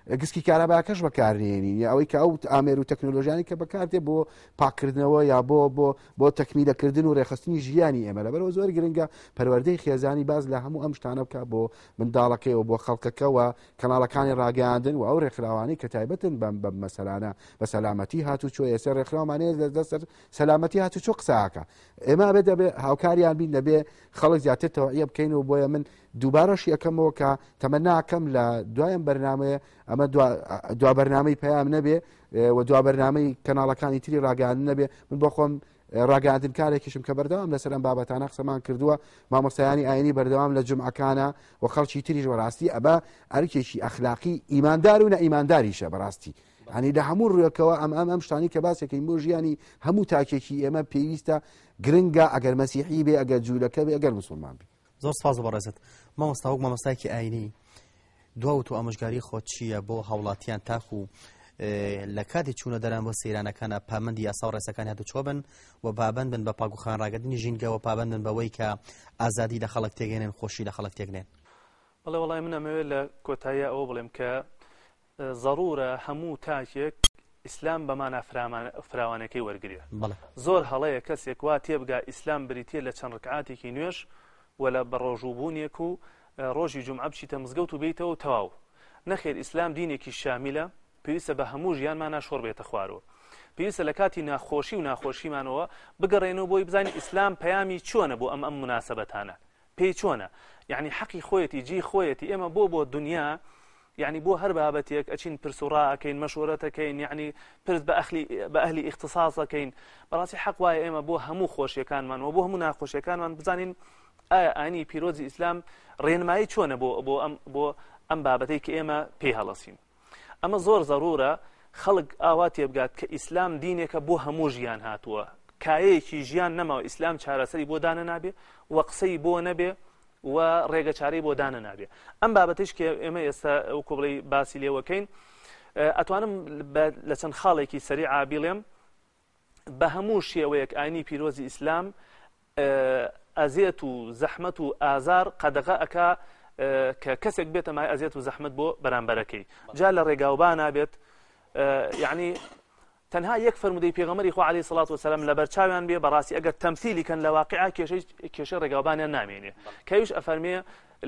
گسکی کارەباکەش بەکارێنین ئەوەی کە ئەو ئامێر و تەکنۆلۆژیانی کە بەکارتێ بۆ پاکردنەوە یا بۆ بۆ بۆ تەکمیلەکردن و ڕێخستنی ژیانی ئێمە لەبەرەوە زۆر گرنگە پەروەردەی خێزانی باز لە هەموو ئەم شتانە بکە بۆ منداڵەکەیەوە بۆ خەڵکەکەەوە کەناڵەکانی ڕاگەاندن و ئەو ڕێکخراوانی کە تایبەتن بەم بەم مەسەلانە بە سەلامەتی هاتو چۆ ێسەر ڕێکخراوانەیە دەسەر سەلامەتی هاتو چۆ قساکە ئێمە بێ دەبێ هاوکاریان بین دەبێ خەڵک زیاتر تەواە بکەین و بۆیە من دووبارەش یەکەمەوە کە تەمە ناکەم لە دوایم بەرنمەیە ئەمە دوا بەرنمەی پەیام نەبێ و دوا بەرنمەی کەناڵەکانی تری ڕاگەان نەبێ من بۆ خۆم ڕاگاتن کارێکیشم کە بەردەوام لەسەر ئەم بابەتانە قسەمان کردووە مامۆستایانی ئاینی بەردەوام لە جمعەکانە و خەڵکی تریش بەڕاستی ئەبە ئەرکێکی ئەخلاقی ئیماندار و نە ئیمانداریشە بەڕاستی. هەنی لە هەموو ڕوەکەەوە ئەم ئەم ئەم شتانی کە باسێکی بۆ ژیانی هەموو تاکێکی ئێمە پێویستە گرنگە ئەگەر مەسیحی بێ ئەگەر جوولەکە بێ ئەگەر مسلمان بێ. زۆر سپاس بەڕێزت مامۆستاوەک مامۆستاکی ئاینی دواوت و ئامژگاری خۆت چییە بۆ هاوڵاتیان تاکو و لە کاتی چوونە دەران بۆ سەیرانەکانە پامەندی یاسا و ڕێسەکان هاتو چۆ بن و پابند بن بە پاگوخان ڕاگەدننی ژینگەەوە پابندن بەوەی کە ئازادی لە خەڵک تێگەێنن خۆشی لە خەڵک تێگنێن بەڵێ وڵای منەمەوێت لە کۆتاییە ئەوە بڵێم کە ضرورە هەموو تاکێک ئیسلام بەمانە فراوانەکەی وەرگرە زۆر هەڵەیە کەسێک وا تێبگا ئیسلام بریتە لە چەند ڕکعاتێکی نوێش وەلا بە ڕۆژووبوونیەک و ڕۆژی جمعە بچیتە مزگەوت و بیتەوە تەواو نەخێر ئیسلام دینێکی شامیلە پێویستە بە هەموو ژیانمانە شۆڕ بێتە خوارەوە پێویستە لە کاتی ناخۆشی و ناخۆشیمانەوە بگەڕێنەوە بۆی بزانین ئیسلام پەیامی چۆنە بۆ ئەم ئەم مناسبەتانە پێی چۆنە یعنی حەقی خۆیەتی جی خۆیەتی ئێمە بۆ بۆ دنیا یعنی بۆ هەر بابەتێک ئەچین پرسوڕاکەین مەشورەتەکەین یعنی پرس بە ئەهلی اختصاصەکەین بەڕاستی حەق وایە ئێمە بۆ هەموو خۆشیەکانمان و بۆ هەموو ناخۆشیەکانمان بزانین ئایا ئاینی پیرۆزی ئیسلام ڕێنمایی چۆنە بۆ بۆ ئەم بۆ ئەم بابەتەی کە ئێمە پێ هەڵەسیم ئەمە زۆر ضرورە خەڵک ئاوا تێبگات کە ئیسلام دینێکە بۆ هەموو ژیان هاتووە کایەیەکی ژیان نەماوە ئیسلام چارەسەری بۆ دانە نابێ وە قسەی بۆ نەبێ و ڕێگە چارەی بۆ دانە نابێ ئەم بابەتش کە ئێمە ئێستا کۆبڵی باسی لێوەکەین ئەتوانم لە چەند خاڵێکی سەری عابیڵێم بە هەموو شێوەیەک ئاینی پیرۆزی ئیسلام ئەزیەت و زەحمت و ئازار قەدەغە ئەک کە کەسێک بێتە مای ئەزیەت و زەحمت بۆ بەرامبەرەکەی جا لە ڕێگاوبان نابێت یعنی تەنها یەک فرمودەی پێغەمەری خو عليه سڵات وسلام لە بەرچاویان بێ بەڕاستی ئەگەر تەمسیلی کەن لە واقعا کێشە ڕێگاوبانیان نامێنێ کەویش ئەفەرمێ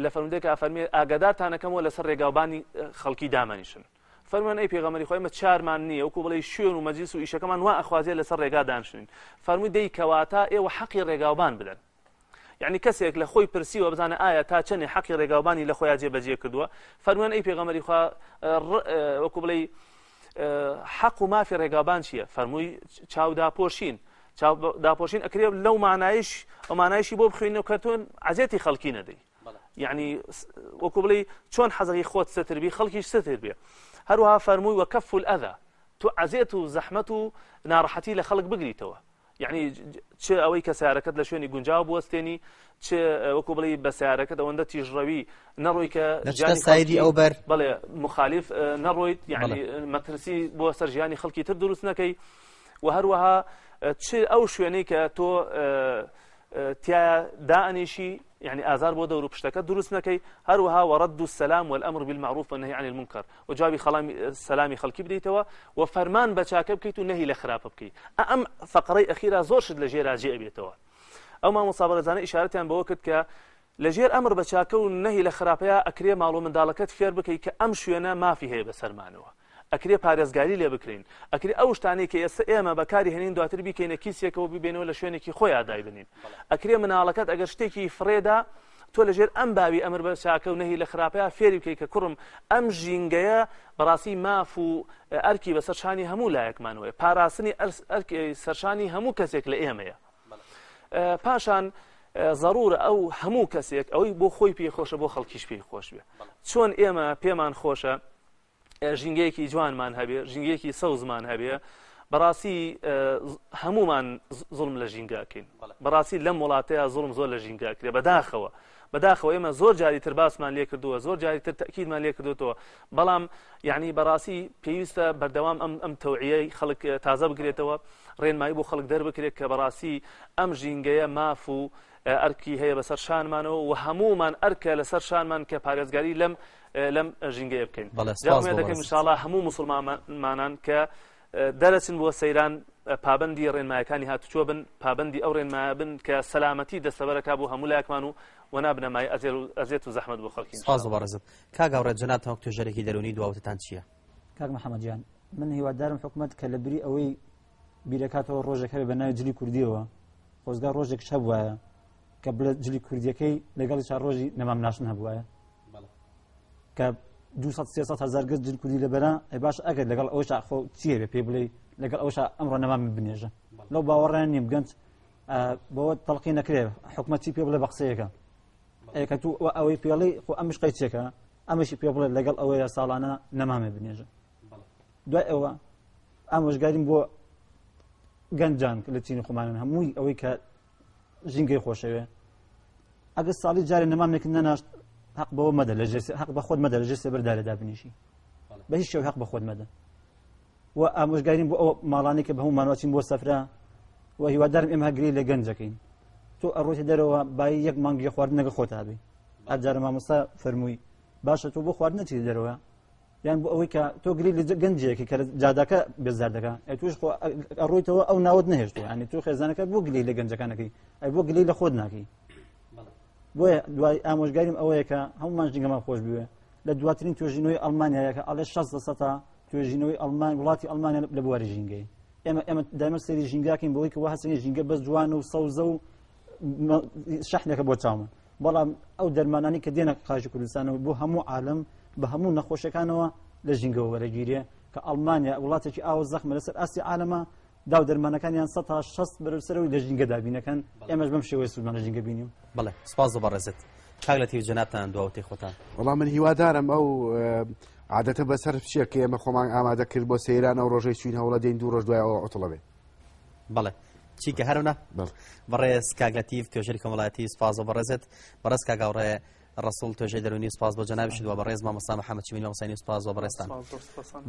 لە فرمودێک ئەفەرمێ ئاگادارتانەکەمەوە لەسەر ڕێگاوبانی خەڵکی دامەنیشن فەرمان ئەی پێغەمەری خۆیمە چارمان نییە وکو بڵی شوێن و مەجلس و ئیشەکەمان وا ئەخوازیە لەسەر ڕێگادانشین فەرموودەی کەواتە ئێوە حەقی ڕێگاوبان بدەن یعنی کەسێک لە خۆی پرسیوە بزانە ئایا تا چەندێ حەقی ڕێگاوبانی لە خۆیان جێبەجێ کردووە فەرمووان ئەی پێغەمەری خوا وەکو بڵێ حەق و مافی ڕێگابان چییە فەرمووی چاوداپۆشین داپۆشین ئەکرێ لەو مانایش ئەمانایشی بۆ بخوێنەوە کەتون عزیێتی خەڵکی نەدەی یعنی وەکو بڵێ چۆن حەزەی خۆت ستربی خەڵکیش ستر بێ هەروها فەرمووی وە کەف و ئەدا تو عزیێت و زەحمت و ناڕەحەتی لە خەڵک بگریتەوە یعنی چ ئەوەی کە سیارەکەت لە شوێنی گونجاو بوەستێنی چ وەکو بڵی بە سیارەکەت ئەوەندە تیژڕەوی نەڕۆی کە سایری ئەو بەر بڵێ مخالیف نەڕۆیت یعنی مەترسی بۆ سەر ژیانی خەڵکی تر دروست نەکەی و هەروەها چ ئەو شوێنەی کە تۆ تیا دانیشی يعني آزار بۆ دەور و پشتەکە دروست نەکەی هەروەها وەرد و سەسلام والأمر بالمعروف والنهي عن المنكر و جوابی خەڵامی سەسلامی خەڵکی بدەیتەوە و فەرمان بەچاکە بکەیت و نەهی لە خراپە بکەیت ئەم فقڕی ئەخیرا زۆر شت لە ژێراجێ ئەبێتەوە ئەوما مسابەرەزانە ئشارەتیان بەوە کرد کە لەژێر ئەمر بەچاکە و نەهی لە خراپەیە ئەکرێ ماڵ و منداڵەکەت فێر بکەیت کە ئەم شوێنە مافی هەیە بە سەرمانەوە ئەکرێ پارێزگاری لێ بکرین ئەکرێ ئەو شتانی کە ئێستا ئێمە بەکاری هێنین دواتر بیکەینە کیسێکەوە ببێنەوە لە شوێنێکی خۆی دای بنین ئەکرێ مناڵەکەت ئەگەر شتێکی فرێدا تۆ لەژێر ئەم باوی ئەمر بە چاکە و نەهی لە خراپەیە فێری بکەی کە کوڕم ئەم ژینگەیە بەڕاستی ماف و ئەرکی بە سەرشانی هەموو لایەکمانەوە پاراستنی سەرشانی هەموو کەسێک لە ئێمەیە پاشان ضرورە ئەو هەموو کەسێک ئەوەی بۆ خۆی پێی خۆشە بۆ خەڵکیش پێی خۆش بێ چۆن ئێمە پێمان خۆشە ژنگەیەکی جوانمان هەبێ ژنگەیەکی سەوزمان هەبێ بەڕاستی هەمومان زڵم لە ژینگاکەین بەڕاستی لەم وڵاتەیە زڵم زۆر لە ژینگاکرێ بەداخەوە بەداخەوە ئێمە زۆر جاری تر باسمان لێ کردووە زۆر جاری تر تاکیدمان لێ کردوتەوە بەڵام یعنی بەڕاستی پێویستە بەردەوام ئەم ئەم تەوعیەی خەڵک تازە بگرێتەوە ڕێنمایی بۆ خەڵک دەربکرێت کە بەڕاستی ئەم ژینگەیە ماف و ئەرکی هەیە بەسەر شانمانەوە و هەمومان ئەرکە لەسەر شانمان کە پارێزگاری لەم لەم ئەژینگەیە بکەین دەکەین شاڵە هەموو مسلمانمانان کە دەرەچن بۆ سەیران پابندی ڕێنمایەکانی هاتوچۆ بن پابندی ئەو ڕێنمایە بن کە سەلامەتی دەسەبەرەکە بۆ هەموو لایکمان و وەنا بنەمای ئەزێت و زەحمت بۆ خەڵکی سپاس بەڕزت کاگاڕێت جناتەوە توێژەرێکی دەرونی دواوتتان چییە کاک محەممەدیان من هیوادارم حکوومەت کە لە بری ئەوەی بیرەکاتەوە ڕۆژەکە بە ناوی جلی کوردیەوە خۆزگا ڕۆژێک شەب وایە کە بڵە جلی کوردیەکەی لەگەڵ چا ڕۆژی نەمام ناشن هەبواە کە 200 هزار گەز جل کوردی لە بەرە ئە باش ئەگەر لەگەڵ ئەوش خۆ چیە بێ پێ بڵێ لەگەڵ ئەوش ئەمڕۆ نەما من بنێژە لەو باوەڕێن نیم گەنج بەوە تەڵقی نەکرێ حکومەتی پێ بڵێ بەخسەیەەکە ئەکە تو ئەوەی پێڵی خۆ ئەمش قەی چێکە ئەمەشی پێ بڵێ لەگەڵ ئەوەیە ساڵانە نەمامێ بنێژە دوای ئەوە ئامۆژگاریم بۆ گەنجان لە چینی خۆمانن هەمووی ئەوەی کە ژینگەی خۆشەوێ ئەگە ساڵی جارێ نەمامێکن نەناشت حق بەوە مەدە لە حق بە خۆت مەدە لە جێ سێبەردارەدا بنیشی بە هیچ شەو حق بە خۆت مەدە و ئامۆژگارین بۆ ئەو ماڵانی کە بە هەوو مانواچین بۆ سەفرا و هیوادارم ئێمە گری لە گەنجەکەین تۆ ئەڕۆی دەرەوە بای یەک مانگی خواردن نەگە خۆتابی ئەجارە مامۆستا فەرمووی باشە تۆ بۆ خواردن نەچی دەرەوە یان بۆ ئەوەی کە تۆ گری لە گەنجەیەکی کە جادەکە بێزار دەکە توش ئەڕۆیتەوە ئەو ناوت نهێشت ینی تۆ خێزانەکە بۆ گلی لە گەنجەکانەکەی ئەی بۆ گلی لە خۆت ناکەی بۆە دوای ئامۆژگاریم ئەوەیەکە هەمومان ژنگەمان خۆش بوێ لە دواترین توێژینەوەی ئەلمانیایەکە ئەڵێ 16 سەتا توێژینەوەی ئەلمان وڵاتی ئەلمانیا لە بواری ژینگەی ئێمە ئێمە دامە سەری ژینگاکەین بڵی کە هەسەنی ژینگە بەس جوان و سەوزە و شەحنەکە بۆ چاون بەڵام ئەو دەرمانانی کە دێنە قاژی کوردستانەوە بۆ هەموو عالم بە هەموو نەخۆشەکانەوە لە ژینگەوە وەرەگیریە کە ئەلمانیا وڵاتێکی ئاوە زەخمە لەسەر ئاسی عالمە داو دەرمانەکانیان 16 بەرەسەر و لەژینگە دابینەکان ئێمەش بەم شێوەی سوودمانە ژینگە بینی و بڵێ سپاس بەڕێزت کاک لە تێ جناتان دواوتی خۆتان وەڵام من هیوادارم ئەو عادەتە بەسەر پچە کە ئێمە خۆمان ئامادە کرد بۆ سەیران ئەو ڕۆژەی چوین هەوڵە دەین دوو ڕۆژ دوایەوە ئۆتڵەبێ بڵێ چیکە هەرونا بەڕێز کاگلەتیف توێژری کۆمەڵایەتی سپاز و بەڕێزت بەڕێز کاگاڕێ ڕسڵ توێژەی دەرونی سپاس بۆ جنابشت وە بە ڕێز مامەسا محەمەچین لە حوسین سپاس و بەڕێستان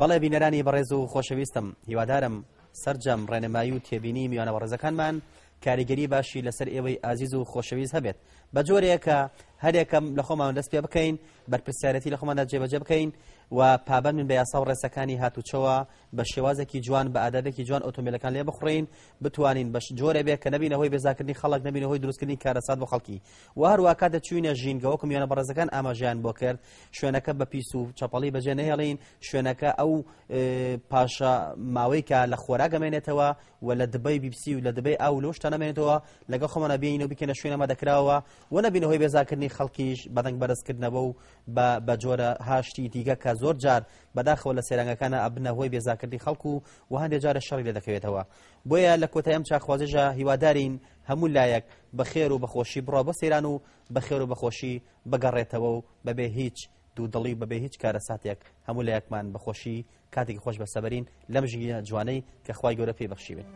بەڵێ بینەرانی بەڕێز و خۆشەویستم هیوادارم سرجەم ڕێنەمایی و تێبینی میوانە بەڕێزەکانمان کاریگەری باشی لەسەر ئێوەی ئازیز و خۆشەویست هەبێت بە جۆرێکە هەرێکم لە خۆمان دەست پێ بکەین بەرپسیارەتی لە خۆماندا جێبەجێ بکەین و پابند من بە یاسا و ڕێسەکانی هاتوچەوە بە شێوازێکی جوان بە ئادادێکی جوان ئۆتۆمبیلەکان لێ بخڕین بتوانین بە جۆرە بێ کە نبینەوەی بێزاکردنی خەڵک نبینەوەی دروستکردنی کارەسات بۆ خەڵکی وهروە کاتە چوینە ژینگەوە کمیێنە بەڕزەکان ئاماژیان بۆ کرد شوێنەکە بە پیس و چپەڵی بەجێ نهێڵین شوێنەکە ئەو پاشە ماوەیکە لە خۆرا گەمێنێتەوە و لە دبی بیبسی و لە دبی ئاو لەشتە نامێنێتەوە لەگە خۆمانە بینین و بکەنە شوێنەمە دەکراوە و نبینەوەی بێزاکردنی خەڵکیش بەدەنگ بەرزکردنەوە و بە جۆرە هاشتی دیگە کە زۆر جار بەداخەوە لە سێرانگەکانە ئەبنە هۆی بێزاکردی خەڵکو و هەندێک جارە شەڕی لێ دەکەوێتەوە بۆیە لە کۆتەیەم چاخوازێژە هیوادارین هەموو لایەک بە خێر و بەخۆشی بڕۆ بە سەیران و بە خێر و بەخۆشی بگەڕێتەوە و بەبێ هیچ دوو دڵی بەبێ هیچ کارە ساتێک هەموو لە یەکمان بەخۆشی کاتێکی خۆش بەسەبەرین لەم ژگیە جوانەی کە خخوای گەورە پێی بەخشی بن.